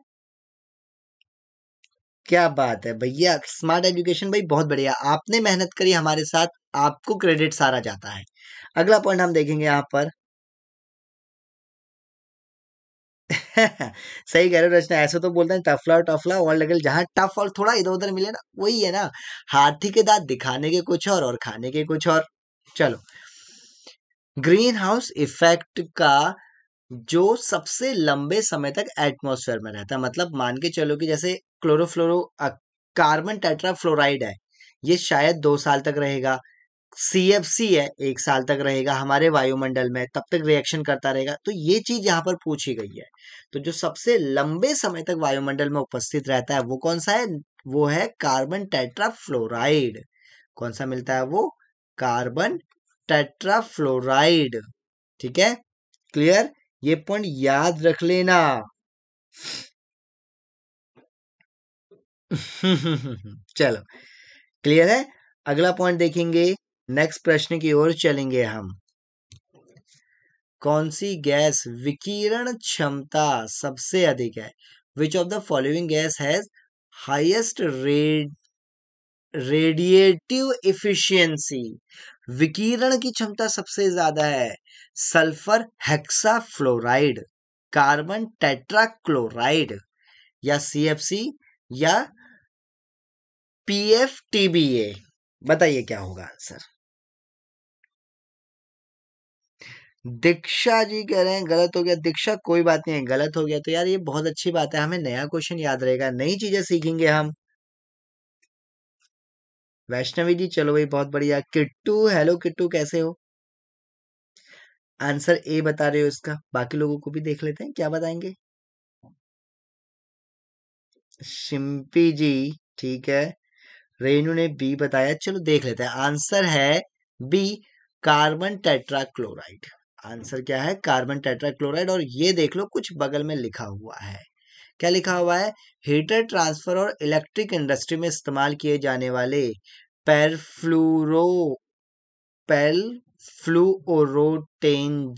क्या बात है भैया स्मार्ट एजुकेशन भाई बहुत बढ़िया आपने मेहनत करी हमारे साथ आपको क्रेडिट सारा जाता है अगला पॉइंट हम देखेंगे यहां पर सही कह रहे हो रचना ऐसे तो बोलते हैं टफला और टफला और लेकिन जहाँ टफ और थोड़ा इधर उधर मिले ना वही है ना हाथी के दांत दिखाने के कुछ और और खाने के कुछ और चलो ग्रीन हाउस इफेक्ट का जो सबसे लंबे समय तक एटमॉस्फेयर में रहता है मतलब मान के चलो कि जैसे क्लोरोफ्लोरो कार्बन टेट्राफ्लोराइड है ये शायद दो साल तक रहेगा सी है एक साल तक रहेगा हमारे वायुमंडल में तब तक रिएक्शन करता रहेगा तो ये चीज यहाँ पर पूछी गई है तो जो सबसे लंबे समय तक वायुमंडल में उपस्थित रहता है वो कौन सा है वो है कार्बन टेट्राफ्लोराइड कौन सा मिलता है वो कार्बन टेट्राफ्लोराइड ठीक है क्लियर ये पॉइंट याद रख लेना चलो क्लियर है अगला पॉइंट देखेंगे नेक्स्ट प्रश्न की ओर चलेंगे हम कौन सी गैस विकिरण क्षमता सबसे अधिक है which of the following gas has highest red radiative efficiency विकिरण की क्षमता सबसे ज्यादा है सल्फर हेक्साफ्लोराइड कार्बन टेट्राक्लोराइड या सीएफसी या पीएफटीबीए बताइए क्या होगा आंसर दीक्षा जी कह रहे हैं गलत हो गया दीक्षा कोई बात नहीं है गलत हो गया तो यार ये बहुत अच्छी बात है हमें नया क्वेश्चन याद रहेगा नई चीजें सीखेंगे हम वैष्णवी जी चलो भाई बहुत बढ़िया किट्टू हेलो किट्टू कैसे हो आंसर ए बता रहे हो इसका बाकी लोगों को भी देख लेते हैं क्या बताएंगे शिम्पी जी ठीक है रेणु ने बी बताया चलो देख लेते हैं आंसर है बी कार्बन टेट्राक्लोराइड आंसर क्या है कार्बन टेट्राक्लोराइड और ये देख लो कुछ बगल में लिखा हुआ है क्या लिखा हुआ है हीटर ट्रांसफर और इलेक्ट्रिक इंडस्ट्री में इस्तेमाल किए जाने वाले परफ्लूरो पेल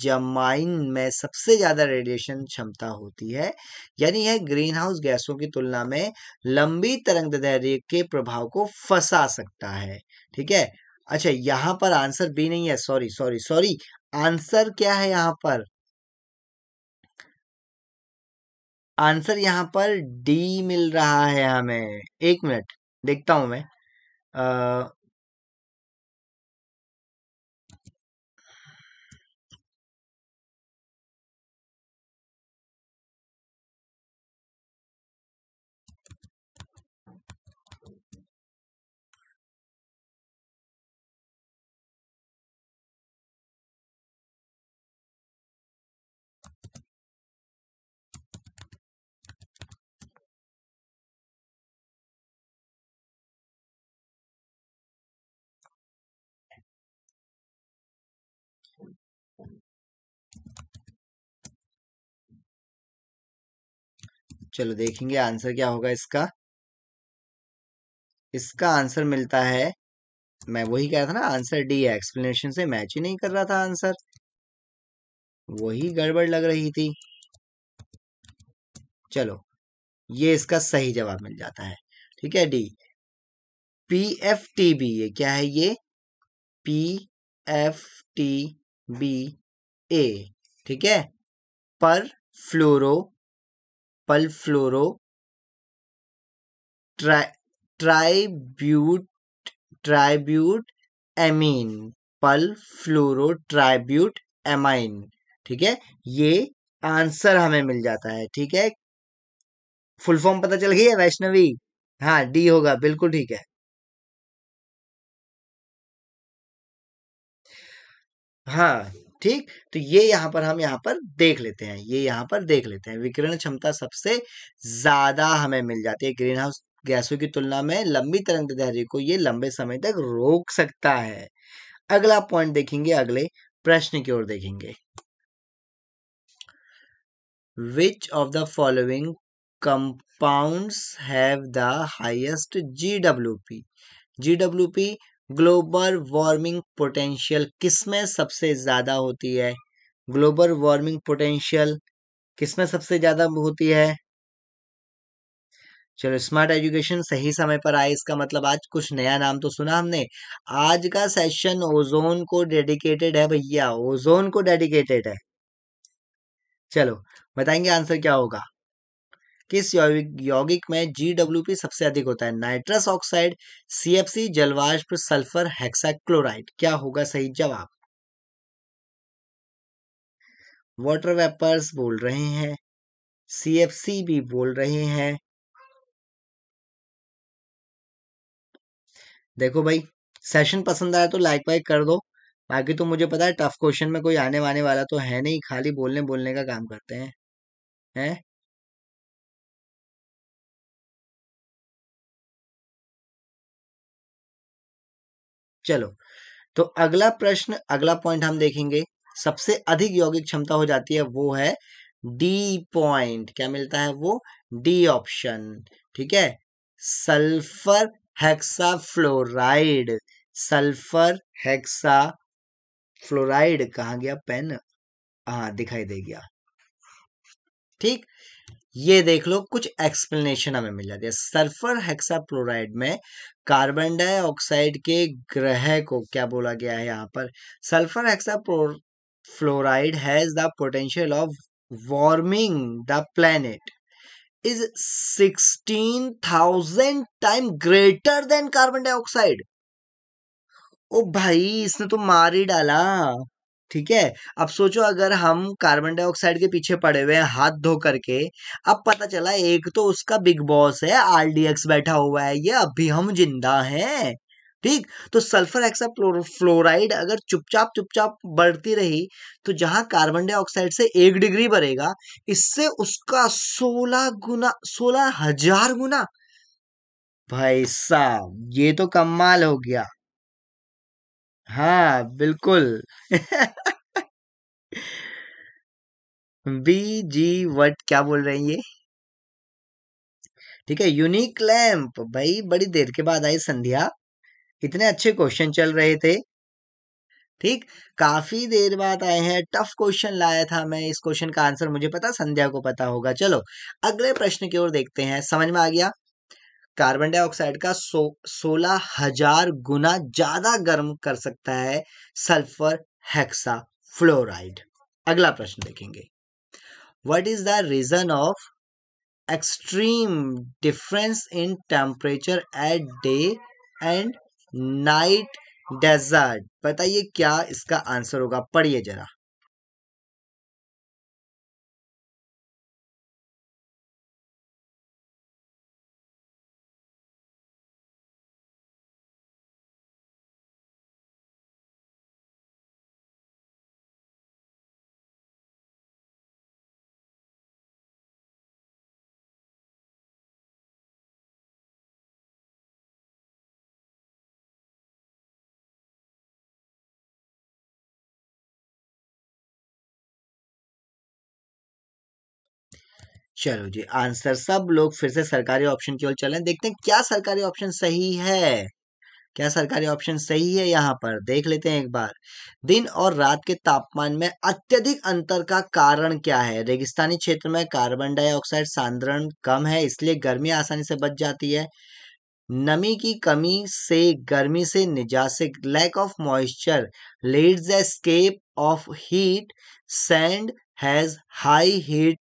जमाइन में सबसे ज़्यादा रेडिएशन क्षमता होती है यानी यह ग्रीन हाउस गैसों की तुलना में लंबी तरंग दैर्य के प्रभाव को फंसा सकता है ठीक है अच्छा यहाँ पर आंसर बी नहीं है सॉरी सॉरी सॉरी आंसर क्या है यहां पर आंसर यहां पर डी मिल रहा है हमें एक मिनट देखता हूं मैं चलो देखेंगे आंसर क्या होगा इसका इसका आंसर मिलता है मैं वही कह रहा था ना आंसर डी है एक्सप्लेनेशन से मैच ही नहीं कर रहा था आंसर वही गड़बड़ लग रही थी चलो ये इसका सही जवाब मिल जाता है ठीक है D P F T B ये क्या है ये P F T B A ठीक है पर फ्लोरो पल ट्रा ट्राइब्यूट ट्राइब्यूट एमीन पल फ्लोरो ट्राइब्यूट एमाइन ठीक है ये आंसर हमें मिल जाता है ठीक है फुल फॉर्म पता चल गई है वैष्णवी हाँ डी होगा बिल्कुल ठीक है हाँ ठीक तो ये यहाँ पर हम यहाँ पर देख लेते हैं ये यहाँ पर देख लेते हैं विकिरण क्षमता सबसे ज्यादा हमें मिल जाती है ग्रीन हाउस गैसों की तुलना में लंबी तरंग दैर्य को ये लंबे समय तक रोक सकता है अगला पॉइंट देखेंगे अगले प्रश्न की ओर देखेंगे which of the following compounds have the highest G W P G W P global warming potential किसमें सबसे ज़्यादा होती है ग्लोबल वार्मिंग पोटेंशियल किसमें सबसे ज़्यादा होती है चलो स्मार्ट एजुकेशन सही समय पर आए इसका मतलब आज कुछ नया नाम तो सुना हमने आज का सेशन ओजोन को डेडिकेटेड है भैया ओजोन को डेडिकेटेड है चलो बताएंगे आंसर क्या होगा किस यौगिक में जीडब्ल्यूपी सबसे अधिक होता है नाइट्रस ऑक्साइड सी जलवाष्प सल्फर हेक्साक्लोराइड क्या होगा सही जवाब वाटर वेपर्स बोल रहे हैं सीएफसी भी बोल रहे हैं देखो भाई सेशन पसंद आया तो लाइक वाइक कर दो बाकी तो मुझे पता है टफ क्वेश्चन में कोई आने वाने वाला तो है नहीं खाली बोलने बोलने का काम करते हैं हैं चलो तो अगला प्रश्न अगला पॉइंट हम देखेंगे सबसे अधिक यौगिक क्षमता हो जाती है वो है डी पॉइंट क्या मिलता है वो डी ऑप्शन ठीक है sulphur fluoride sulphur hexafluoride कहा गया पेन हाँ दिखाई दे गया ठीक ये देख लो कुछ एक्सप्लेनेशन हमें मिल जाती है सल्फर हेक्साफ्लोराइड में कार्बन डाइऑक्साइड के ग्रह को क्या बोला गया है यहाँ पर sulphur hexafluoride has the potential of warming the planet is sixteen thousand time greater than carbon dioxide ओ भाई इसने तो मार ही डाला ठीक है अब सोचो अगर हम कार्बन डाइऑक्साइड के पीछे पड़े हुए हैं हाथ धो करके अब पता चला एक तो उसका बिग बॉस है एक्स बैठा हुआ है ये अभी हम जिंदा हैं ठीक तो सल्फर एक्सा फ्लोराइड अगर चुपचाप चुपचाप बढ़ती रही तो जहां कार्बन डाइऑक्साइड से एक डिग्री बढ़ेगा इससे उसका सोलह गुना सोलह हजार गुना भाई साहब ये तो कमाल हो गया हाँ बिल्कुल बी जी वट क्या बोल रहे हैं ये ठीक है यूनिक लैंप भाई बड़ी देर के बाद आई संध्या इतने अच्छे क्वेश्चन चल रहे थे ठीक काफी देर बाद आए हैं टफ क्वेश्चन लाया था मैं इस क्वेश्चन का आंसर मुझे पता संध्या को पता होगा चलो अगले प्रश्न की ओर देखते हैं समझ में आ गया कार्बन डाइऑक्साइड का सो सोलह हजार गुना ज्यादा गर्म कर सकता है सल्फर हेक्सा फ्लोराइड अगला प्रश्न देखेंगे what is the reason of extreme difference in temperature at day and night desert बताइए क्या इसका आंसर होगा पढ़िए जरा चलो जी आंसर सब लोग फिर से सरकारी ऑप्शन की ओर चलें देखते हैं क्या सरकारी ऑप्शन सही है क्या सरकारी ऑप्शन सही है यहाँ पर देख लेते हैं एक बार दिन और रात के तापमान में अत्यधिक अंतर का कारण क्या है रेगिस्तानी क्षेत्र में कार्बन डाइऑक्साइड सांद्रण कम है इसलिए गर्मी आसानी से बच जाती है नमी की कमी से गर्मी से निजात से lack of moisture leads the escape of heat sand has high heat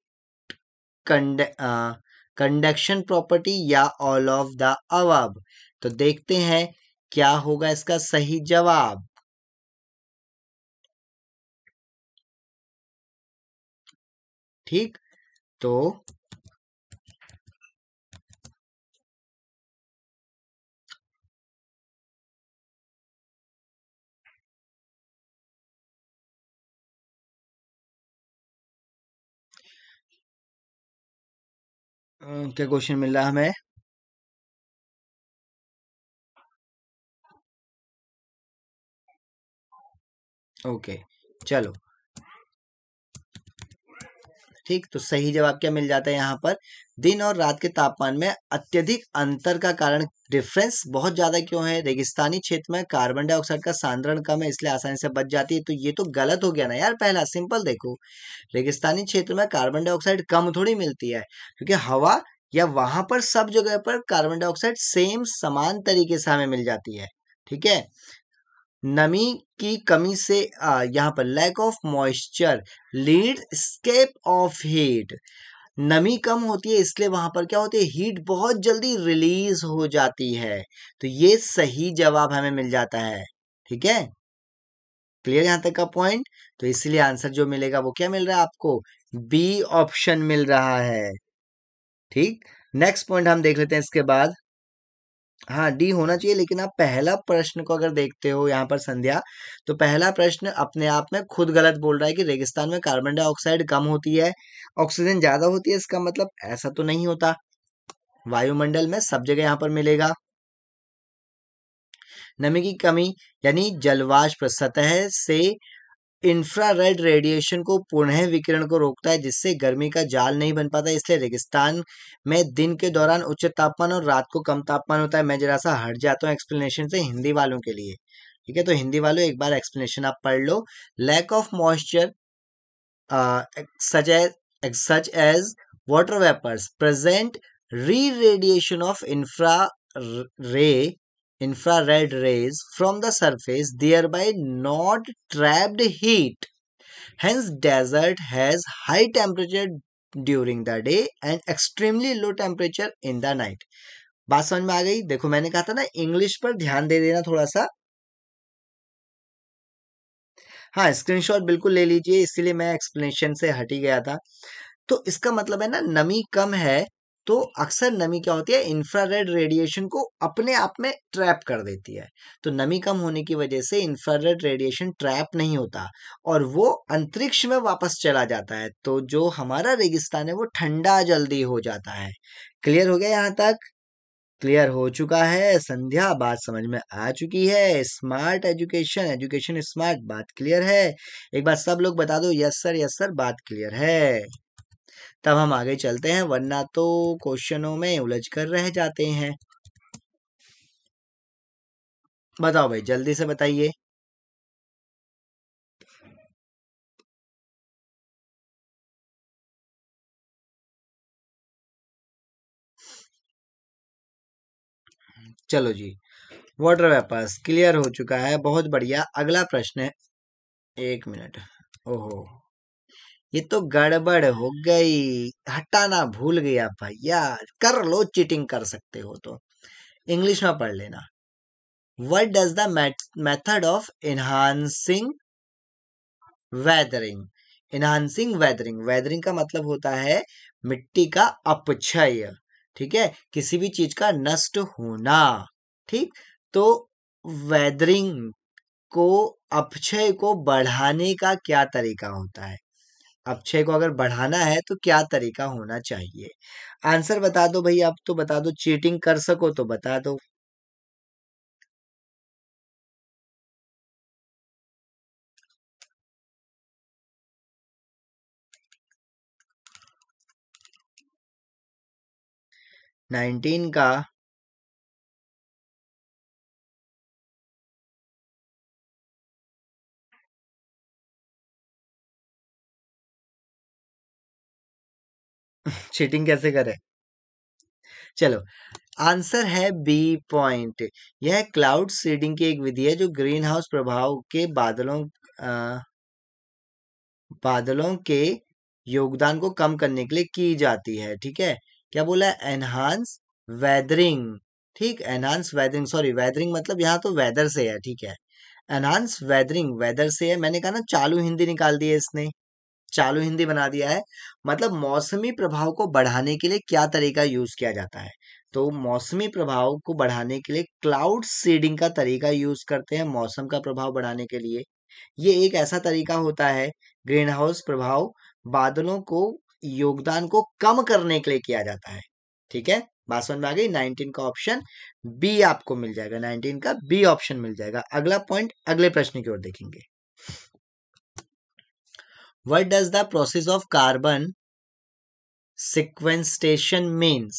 conduction property या ऑल ऑफ द अवब तो देखते हैं क्या होगा इसका सही जवाब ठीक तो क्या क्वेश्चन मिल रहा है हमें ओके चलो ठीक तो सही जवाब क्या मिल जाता है यहाँ पर दिन और रात के तापमान में अत्यधिक अंतर का कारण डिफरेंस बहुत ज्यादा क्यों है रेगिस्तानी क्षेत्र में कार्बन डाइऑक्साइड का सांद्रण कम है इसलिए आसानी से बच जाती है तो ये तो गलत हो गया ना यार पहला सिंपल देखो रेगिस्तानी क्षेत्र में कार्बन डाइऑक्साइड कम थोड़ी मिलती है क्योंकि हवा या वहां पर सब जगह पर कार्बन डाइऑक्साइड सेम समान तरीके से हमें मिल जाती है ठीक है नमी की कमी से यहाँ पर lack of moisture lead escape of heat नमी कम होती है इसलिए वहां पर क्या होती है हीट बहुत जल्दी रिलीज हो जाती है तो ये सही जवाब हमें मिल जाता है ठीक है क्लियर यहां तक का पॉइंट तो इसलिए आंसर जो मिलेगा वो क्या मिल रहा है आपको बी ऑप्शन मिल रहा है ठीक नेक्स्ट पॉइंट हम देख लेते हैं इसके बाद हाँ, डी होना चाहिए लेकिन आप पहला प्रश्न को अगर देखते हो यहाँ पर संध्या, तो पहला प्रश्न अपने आप में खुद गलत बोल रहा है कि रेगिस्तान में कार्बन डाइऑक्साइड कम होती है, ऑक्सीजन ज़्यादा होती है, इसका मतलब ऐसा तो नहीं होता। वायुमंडल में सब जगह यहाँ पर मिलेगा। नमी की कमी यानी जलवाष्प सतह से इंफ्रारेड रेडिएशन को पुनः विकिरण को रोकता है जिससे गर्मी का जाल नहीं बन पाता इसलिए रेगिस्तान में दिन के दौरान उच्च तापमान और रात को कम तापमान होता है मैं जरा सा हट जाता हूँ एक्सप्लेनेशन से हिंदी वालों के लिए ठीक है तो हिंदी वालों एक बार एक्सप्लेनेशन आप पढ़ लो lack of moisture such as such as water vapours present reradiation of infra ray infrared rays from the surface thereby not trapped heat. Hence desert has high temperature during the day and extremely low temperature in the night. बात समझ में आ गई देखो मैंने कहा था ना English पर ध्यान दे देना थोड़ा सा हाँ स्क्रीनशॉट बिल्कुल ले लीजिए इसीलिए मैं एक्सप्लेनेशन से हटी गया था तो इसका मतलब है ना नमी कम है तो अक्सर नमी क्या होती है इंफ्रारेड रेडिएशन को अपने आप में ट्रैप कर देती है तो नमी कम होने की वजह से इंफ्रारेड रेडिएशन ट्रैप नहीं होता और वो अंतरिक्ष में वापस चला जाता है तो जो हमारा रेगिस्तान है वो ठंडा जल्दी हो जाता है क्लियर हो गया यहाँ तक क्लियर हो चुका है संध्या बात समझ में आ चुकी है स्मार्ट एजुकेशन एजुकेशन स्मार्ट बात क्लियर है एक बार सब लोग बता दो यस सर यस सर बात क्लियर है तब हम आगे चलते हैं वरना तो क्वेश्चनों में उलझ कर रह जाते हैं बताओ भाई जल्दी से बताइए चलो जी वाटर वेपर्स क्लियर हो चुका है बहुत बढ़िया अगला प्रश्न है एक मिनट ओहो ये तो गड़बड़ हो गई हटाना भूल गया भैया कर लो चीटिंग कर सकते हो तो इंग्लिश में पढ़ लेना what does the method of enhancing weathering enhancing weathering weathering का मतलब होता है मिट्टी का अपचय ठीक है किसी भी चीज का नष्ट होना ठीक तो वेदरिंग को अपचय को बढ़ाने का क्या तरीका होता है अक्षय को अगर बढ़ाना है तो क्या तरीका होना चाहिए आंसर बता दो भाई आप तो बता दो चीटिंग कर सको तो बता दो नाइनटीन का चीटिंग कैसे करे चलो आंसर है बी पॉइंट यह क्लाउड सीडिंग की एक विधि है जो ग्रीन हाउस प्रभाव के बादलों आ, बादलों के योगदान को कम करने के लिए की जाती है ठीक है क्या बोला एनहांस वेदरिंग ठीक एनहांस वेदरिंग सॉरी वेदरिंग मतलब यहाँ तो वेदर से है ठीक है एनहांस वेदरिंग वेदर से है मैंने कहा ना चालू हिंदी निकाल दी है इसने चालू हिंदी बना दिया है मतलब मौसमी प्रभाव को बढ़ाने के लिए क्या तरीका यूज किया जाता है तो मौसमी प्रभाव को बढ़ाने के लिए क्लाउड सीडिंग का तरीका यूज करते हैं मौसम का प्रभाव बढ़ाने के लिए ये एक ऐसा तरीका होता है ग्रीन हाउस प्रभाव बादलों को योगदान को कम करने के लिए किया जाता है ठीक है बासवन में आ गई नाइनटीन का ऑप्शन बी आपको मिल जाएगा नाइनटीन का बी ऑप्शन मिल जाएगा अगला पॉइंट अगले प्रश्न की ओर देखेंगे What does the process of carbon sequestration means?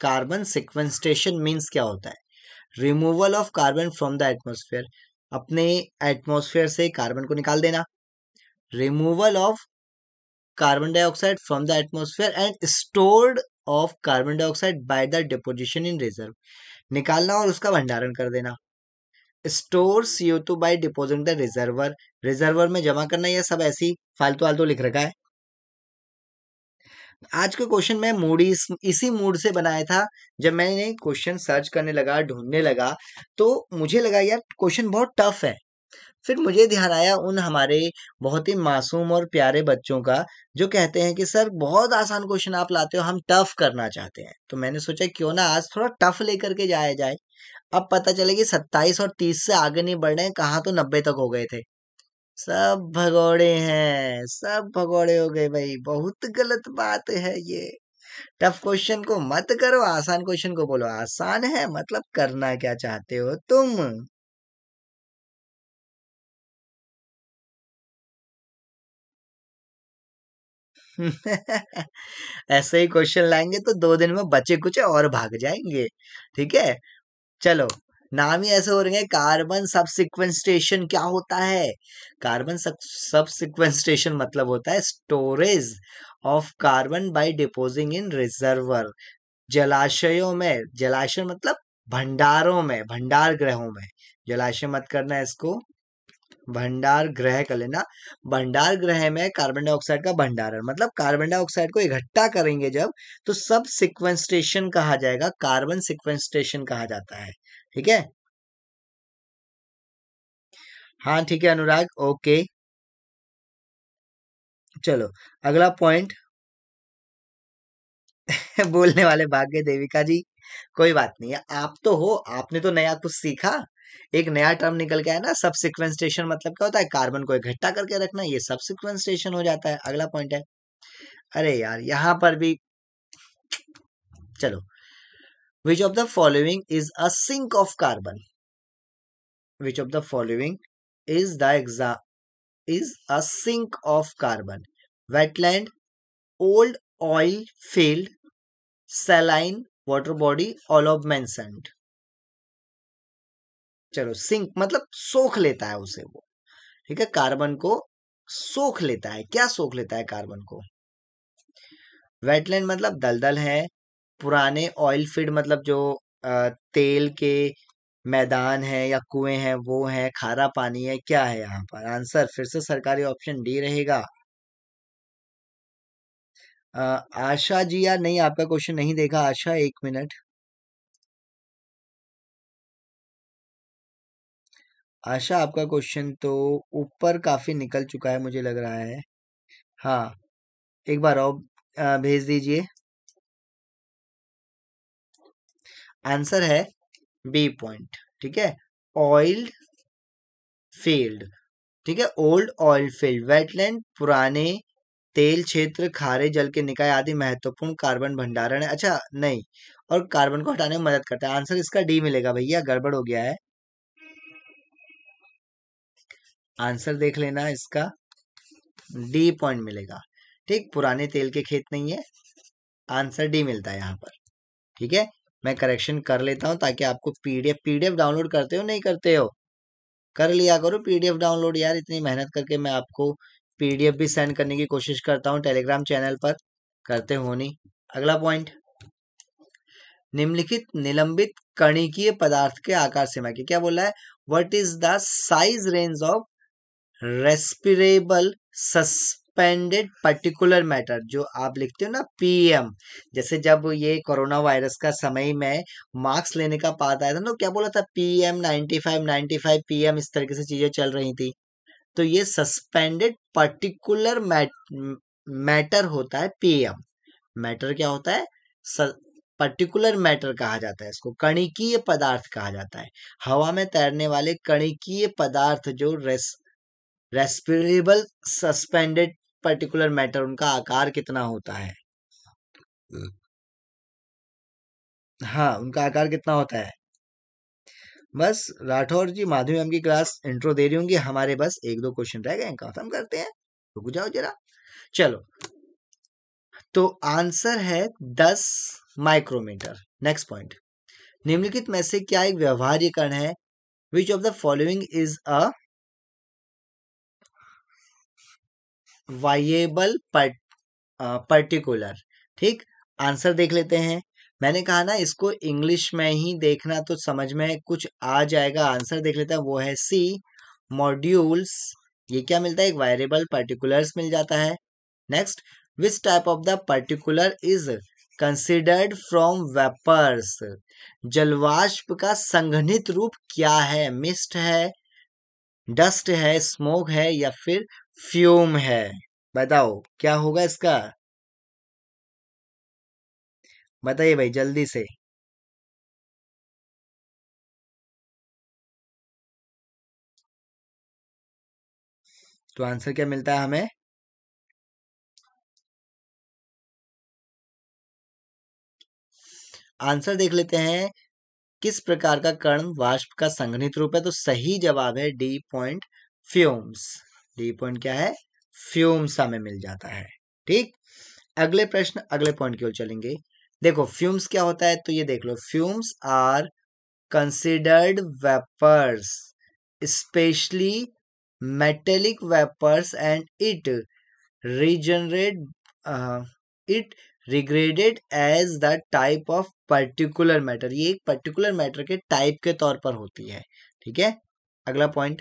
Carbon sequestration means क्या होता है removal of carbon from the atmosphere अपने एटमोसफेयर से कार्बन को निकाल देना removal of carbon dioxide from the atmosphere and stored of carbon dioxide by the deposition in reserve निकालना और उसका भंडारण कर देना store CO two by depositing the reservoir reservoir में जमा करना यह सब ऐसी फालतू फालतू लिख रखा है आज के क्वेश्चन में मूड इसी मूड से बनाया था जब मैंने क्वेश्चन सर्च करने लगा ढूंढने लगा तो मुझे लगा यार क्वेश्चन बहुत टफ है फिर मुझे ध्यान आया उन हमारे बहुत ही मासूम और प्यारे बच्चों का जो कहते हैं कि सर बहुत आसान क्वेश्चन आप लाते हो हम टफ करना चाहते हैं तो मैंने सोचा क्यों ना आज थोड़ा टफ लेकर के जाया जाए अब पता चले कि सत्ताईस और तीस से आगे नहीं बढ़ रहे हैं कहाँ तो नब्बे तक हो गए थे सब भगौड़े हैं सब भगौड़े हो गए भाई बहुत गलत बात है ये टफ क्वेश्चन को मत करो आसान क्वेश्चन को बोलो आसान है मतलब करना क्या चाहते हो तुम ऐसे ही क्वेश्चन लाएंगे तो दो दिन में बच्चे कुछ और भाग जाएंगे ठीक है चलो नाम ही ऐसे हो रहे हैं कार्बन सब सिक्वेंसटेशन क्या होता है कार्बन सब सिक्वेंसटेशन मतलब होता है storage of carbon by depositing in reservoir जलाशयों में जलाशय मतलब भंडारों में भंडार ग्रहों में जलाशय मत करना है इसको भंडार ग्रह कर लेना भंडार ग्रह में कार्बन डाइऑक्साइड का भंडारण मतलब कार्बन डाइऑक्साइड को इकट्ठा करेंगे जब तो सब सिक्वेंसटेशन कहा जाएगा कार्बन सिक्वेंसटेशन कहा जाता है ठीक है हाँ ठीक है अनुराग ओके चलो अगला पॉइंट बोलने वाले भाग्य देविका जी कोई बात नहीं है आप तो हो आपने तो नया कुछ सीखा एक नया टर्म निकल के आया ना सब स्टेशन मतलब क्या होता है कार्बन को इकट्ठा करके रखना ये सब स्टेशन हो जाता है अगला पॉइंट है अरे यार यहां पर भी चलो Which of the following is a sink of carbon? Which of the following is the exa is a sink of carbon? Wetland, old oil field, saline water body, all of mentioned. चलो sink मतलब सोख लेता है उसे वो ठीक है carbon को सोख लेता है क्या सोख लेता है कार्बन को वेटलैंड मतलब दलदल है पुराने ऑयल फील्ड मतलब जो तेल के मैदान है या कुएं हैं वो है खारा पानी है क्या है यहाँ पर आंसर फिर से सरकारी ऑप्शन डी रहेगा आशा जी यार नहीं आपका क्वेश्चन नहीं देखा आशा एक मिनट आशा आपका क्वेश्चन तो ऊपर काफी निकल चुका है मुझे लग रहा है हाँ एक बार और भेज दीजिए आंसर है बी पॉइंट ठीक है ऑयल फील्ड ठीक है ओल्ड ऑयल फील्ड वेटलैंड पुराने तेल क्षेत्र खारे जल के निकाय आदि महत्वपूर्ण कार्बन भंडारण है अच्छा नहीं और कार्बन को हटाने में मदद करता है आंसर इसका डी मिलेगा भैया गड़बड़ हो गया है आंसर देख लेना इसका डी पॉइंट मिलेगा ठीक पुराने तेल के खेत नहीं है आंसर डी मिलता है यहां पर ठीक है मैं करेक्शन कर लेता हूँ ताकि आपको पीडीएफ पीडीएफ डाउनलोड करते हो नहीं करते हो कर लिया करो पीडीएफ डाउनलोड यार इतनी मेहनत करके मैं आपको पीडीएफ भी सेंड करने की कोशिश करता हूँ टेलीग्राम चैनल पर करते हो नहीं अगला पॉइंट निम्नलिखित निलंबित कणिकीय पदार्थ के आकार सीमा की क्या बोला है what is the size range of respirable sus suspended particular matter जो आप लिखते हो ना पीएम जैसे जब ये कोरोना वायरस का समय में मार्क्स लेने का पाता आया था तो ना क्या बोला था PM ninety five ninety five PM इस तरीके से चीजें चल रही थी तो ये सस्पेंडेड पर्टिकुलर मैटर होता है पीएम मैटर क्या होता है स... पर्टिकुलर मैटर कहा जाता है इसको कणिकीय पदार्थ कहा जाता है हवा में तैरने वाले कणिकीय पदार्थ जो res respirable suspended particular matter उनका आकार कितना होता है हम्म। हाँ उनका आकार कितना होता है बस राठौर जी माधवी मैम की क्लास इंट्रो दे रही होंगी हमारे बस एक दो क्वेश्चन रह गए खत्म करते हैं रुक जाओ जरा चलो तो आंसर है दस माइक्रोमीटर नेक्स्ट पॉइंट निम्नलिखित में से क्या एक व्यवहार्य कण है which of the following is a viable particular ठीक आंसर देख लेते हैं मैंने कहा ना इसको इंग्लिश में ही देखना तो समझ में कुछ आ जाएगा आंसर देख लेता है वो है सी मॉड्यूल्स ये क्या मिलता है एक वायरेबल पर्टिकुलर्स मिल जाता है next which type of the particular is considered from vapours जलवाष्प का संघनित रूप क्या है मिस्ट है डस्ट है स्मोक है या फिर फ्यूम है बताओ क्या होगा इसका बताइए भाई जल्दी से तो आंसर क्या मिलता है हमें आंसर देख लेते हैं किस प्रकार का कर्ण वाष्प का संघनित रूप है तो सही जवाब है D point fumes D point क्या है फ्यूम्स हमें मिल जाता है ठीक अगले प्रश्न अगले पॉइंट की ओर चलेंगे देखो फ्यूम्स क्या होता है तो ये देख लो fumes are considered vapours specially metallic vapours and it regenerate it regraded as the type of particular matter ये एक पर्टिकुलर मैटर के टाइप के तौर पर होती है ठीक है अगला point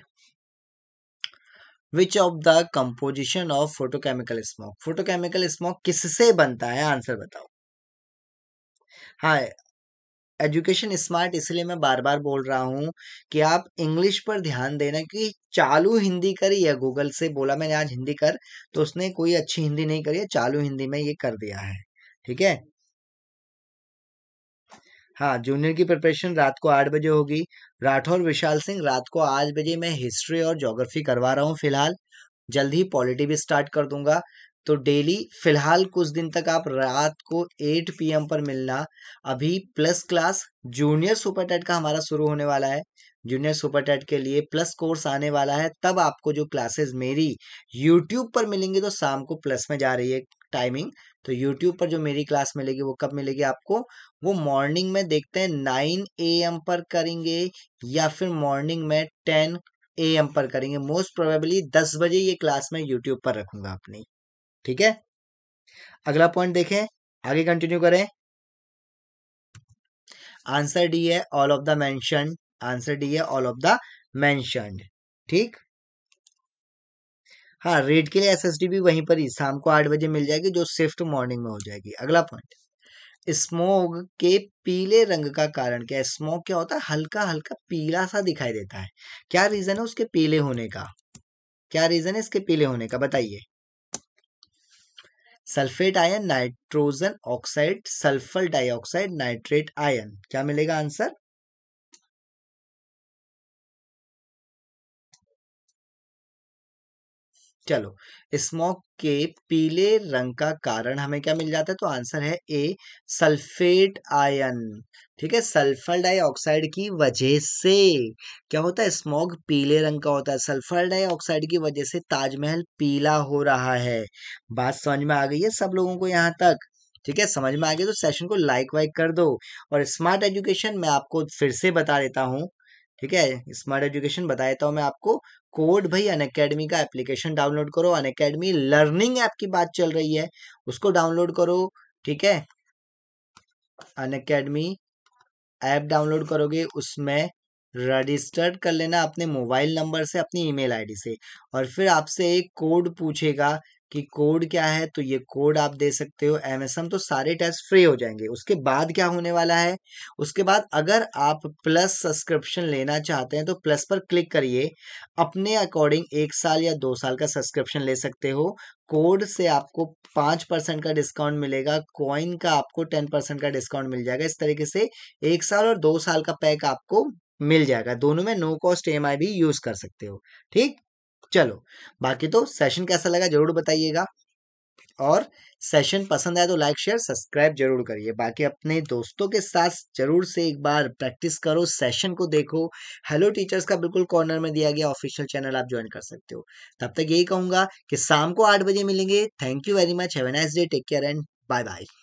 which of the composition of photochemical smoke photochemical smoke किससे बनता है आंसर बताओ हा एजुकेशन स्मार्ट इसलिए मैं बार बार बोल रहा हूं कि आप इंग्लिश पर ध्यान देना कि चालू हिंदी कर या गूगल से बोला मैंने आज हिंदी कर तो उसने कोई अच्छी हिंदी नहीं करी है चालू हिंदी में ये कर दिया है ठीक है हाँ जूनियर की प्रिपरेशन रात को आठ बजे होगी राठौर विशाल सिंह रात को आठ बजे मैं हिस्ट्री और ज्योग्राफी करवा रहा हूँ फिलहाल जल्द ही पॉलिटी भी स्टार्ट कर दूंगा तो डेली फिलहाल कुछ दिन तक आप रात को 8 पीएम पर मिलना अभी plus class junior super TET का हमारा शुरू होने वाला है जूनियर सुपर टेट के लिए प्लस कोर्स आने वाला है तब आपको जो क्लासेस मेरी यूट्यूब पर मिलेंगी तो शाम को प्लस में जा रही है टाइमिंग तो यूट्यूब पर जो मेरी क्लास मिलेगी वो कब मिलेगी आपको वो मॉर्निंग में देखते हैं नाइन ए एम पर करेंगे या फिर मॉर्निंग में टेन ए एम पर करेंगे मोस्ट प्रोबेबली दस बजे ये क्लास में यूट्यूब पर रखूंगा अपनी ठीक है अगला पॉइंट देखें आगे कंटिन्यू करें आंसर डी है all of the mention answer D है ऑल ऑफ द मैंशन ठीक हाँ रीड के लिए एस भी वहीं पर ही शाम को आठ बजे मिल जाएगी जो शिफ्ट मॉर्निंग में हो जाएगी अगला पॉइंट स्मोक के पीले रंग का कारण क्या है स्मोक क्या होता है हल्का हल्का पीला सा दिखाई देता है क्या रीजन है उसके पीले होने का क्या रीजन है इसके पीले होने का बताइए sulphate ion nitrogen oxide sulphur dioxide nitrate ion क्या मिलेगा आंसर चलो स्मोक के पीले रंग का कारण हमें क्या मिल जाता है तो आंसर है ए सल्फेट आयन ठीक है सल्फर डाइऑक्साइड की वजह से क्या होता है स्मोक पीले रंग का होता है सल्फर डाइऑक्साइड की वजह से ताजमहल पीला हो रहा है बात समझ में आ गई है सब लोगों को यहाँ तक ठीक है समझ में आ गई तो सेशन को लाइक वाइक कर दो और स्मार्ट एजुकेशन मैं आपको फिर से बता देता हूँ ठीक है स्मार्ट एजुकेशन बता देता हूँ मैं आपको कोड भाई अन अकेडमी का एप्लीकेशन डाउनलोड करो अन अकेडमी लर्निंग ऐप की बात चल रही है उसको डाउनलोड करो ठीक है अन अकेडमी ऐप डाउनलोड करोगे उसमें रजिस्टर्ड कर लेना अपने मोबाइल नंबर से अपनी ईमेल आईडी से और फिर आपसे एक कोड पूछेगा कि कोड क्या है तो ये कोड आप दे सकते हो एमएसएम तो सारे टेस्ट फ्री हो जाएंगे उसके बाद क्या होने वाला है उसके बाद अगर आप प्लस सब्सक्रिप्शन लेना चाहते हैं तो प्लस पर क्लिक करिए अपने अकॉर्डिंग एक साल या दो साल का सब्सक्रिप्शन ले सकते हो कोड से आपको पाँच परसेंट का डिस्काउंट मिलेगा कॉइन का आपको टेन परसेंट का डिस्काउंट मिल जाएगा इस तरीके से एक साल और दो साल का पैक आपको मिल जाएगा दोनों में नो कॉस्ट ई भी यूज़ कर सकते हो ठीक चलो बाकी तो सेशन कैसा लगा जरूर बताइएगा और सेशन पसंद आया तो लाइक शेयर सब्सक्राइब जरूर करिए बाकी अपने दोस्तों के साथ जरूर से एक बार प्रैक्टिस करो सेशन को देखो हेलो टीचर्स का बिल्कुल कॉर्नर में दिया गया ऑफिशियल चैनल आप ज्वाइन कर सकते हो तब तक यही कहूंगा कि शाम को आठ बजे मिलेंगे thank you very much have nice day take care and bye bye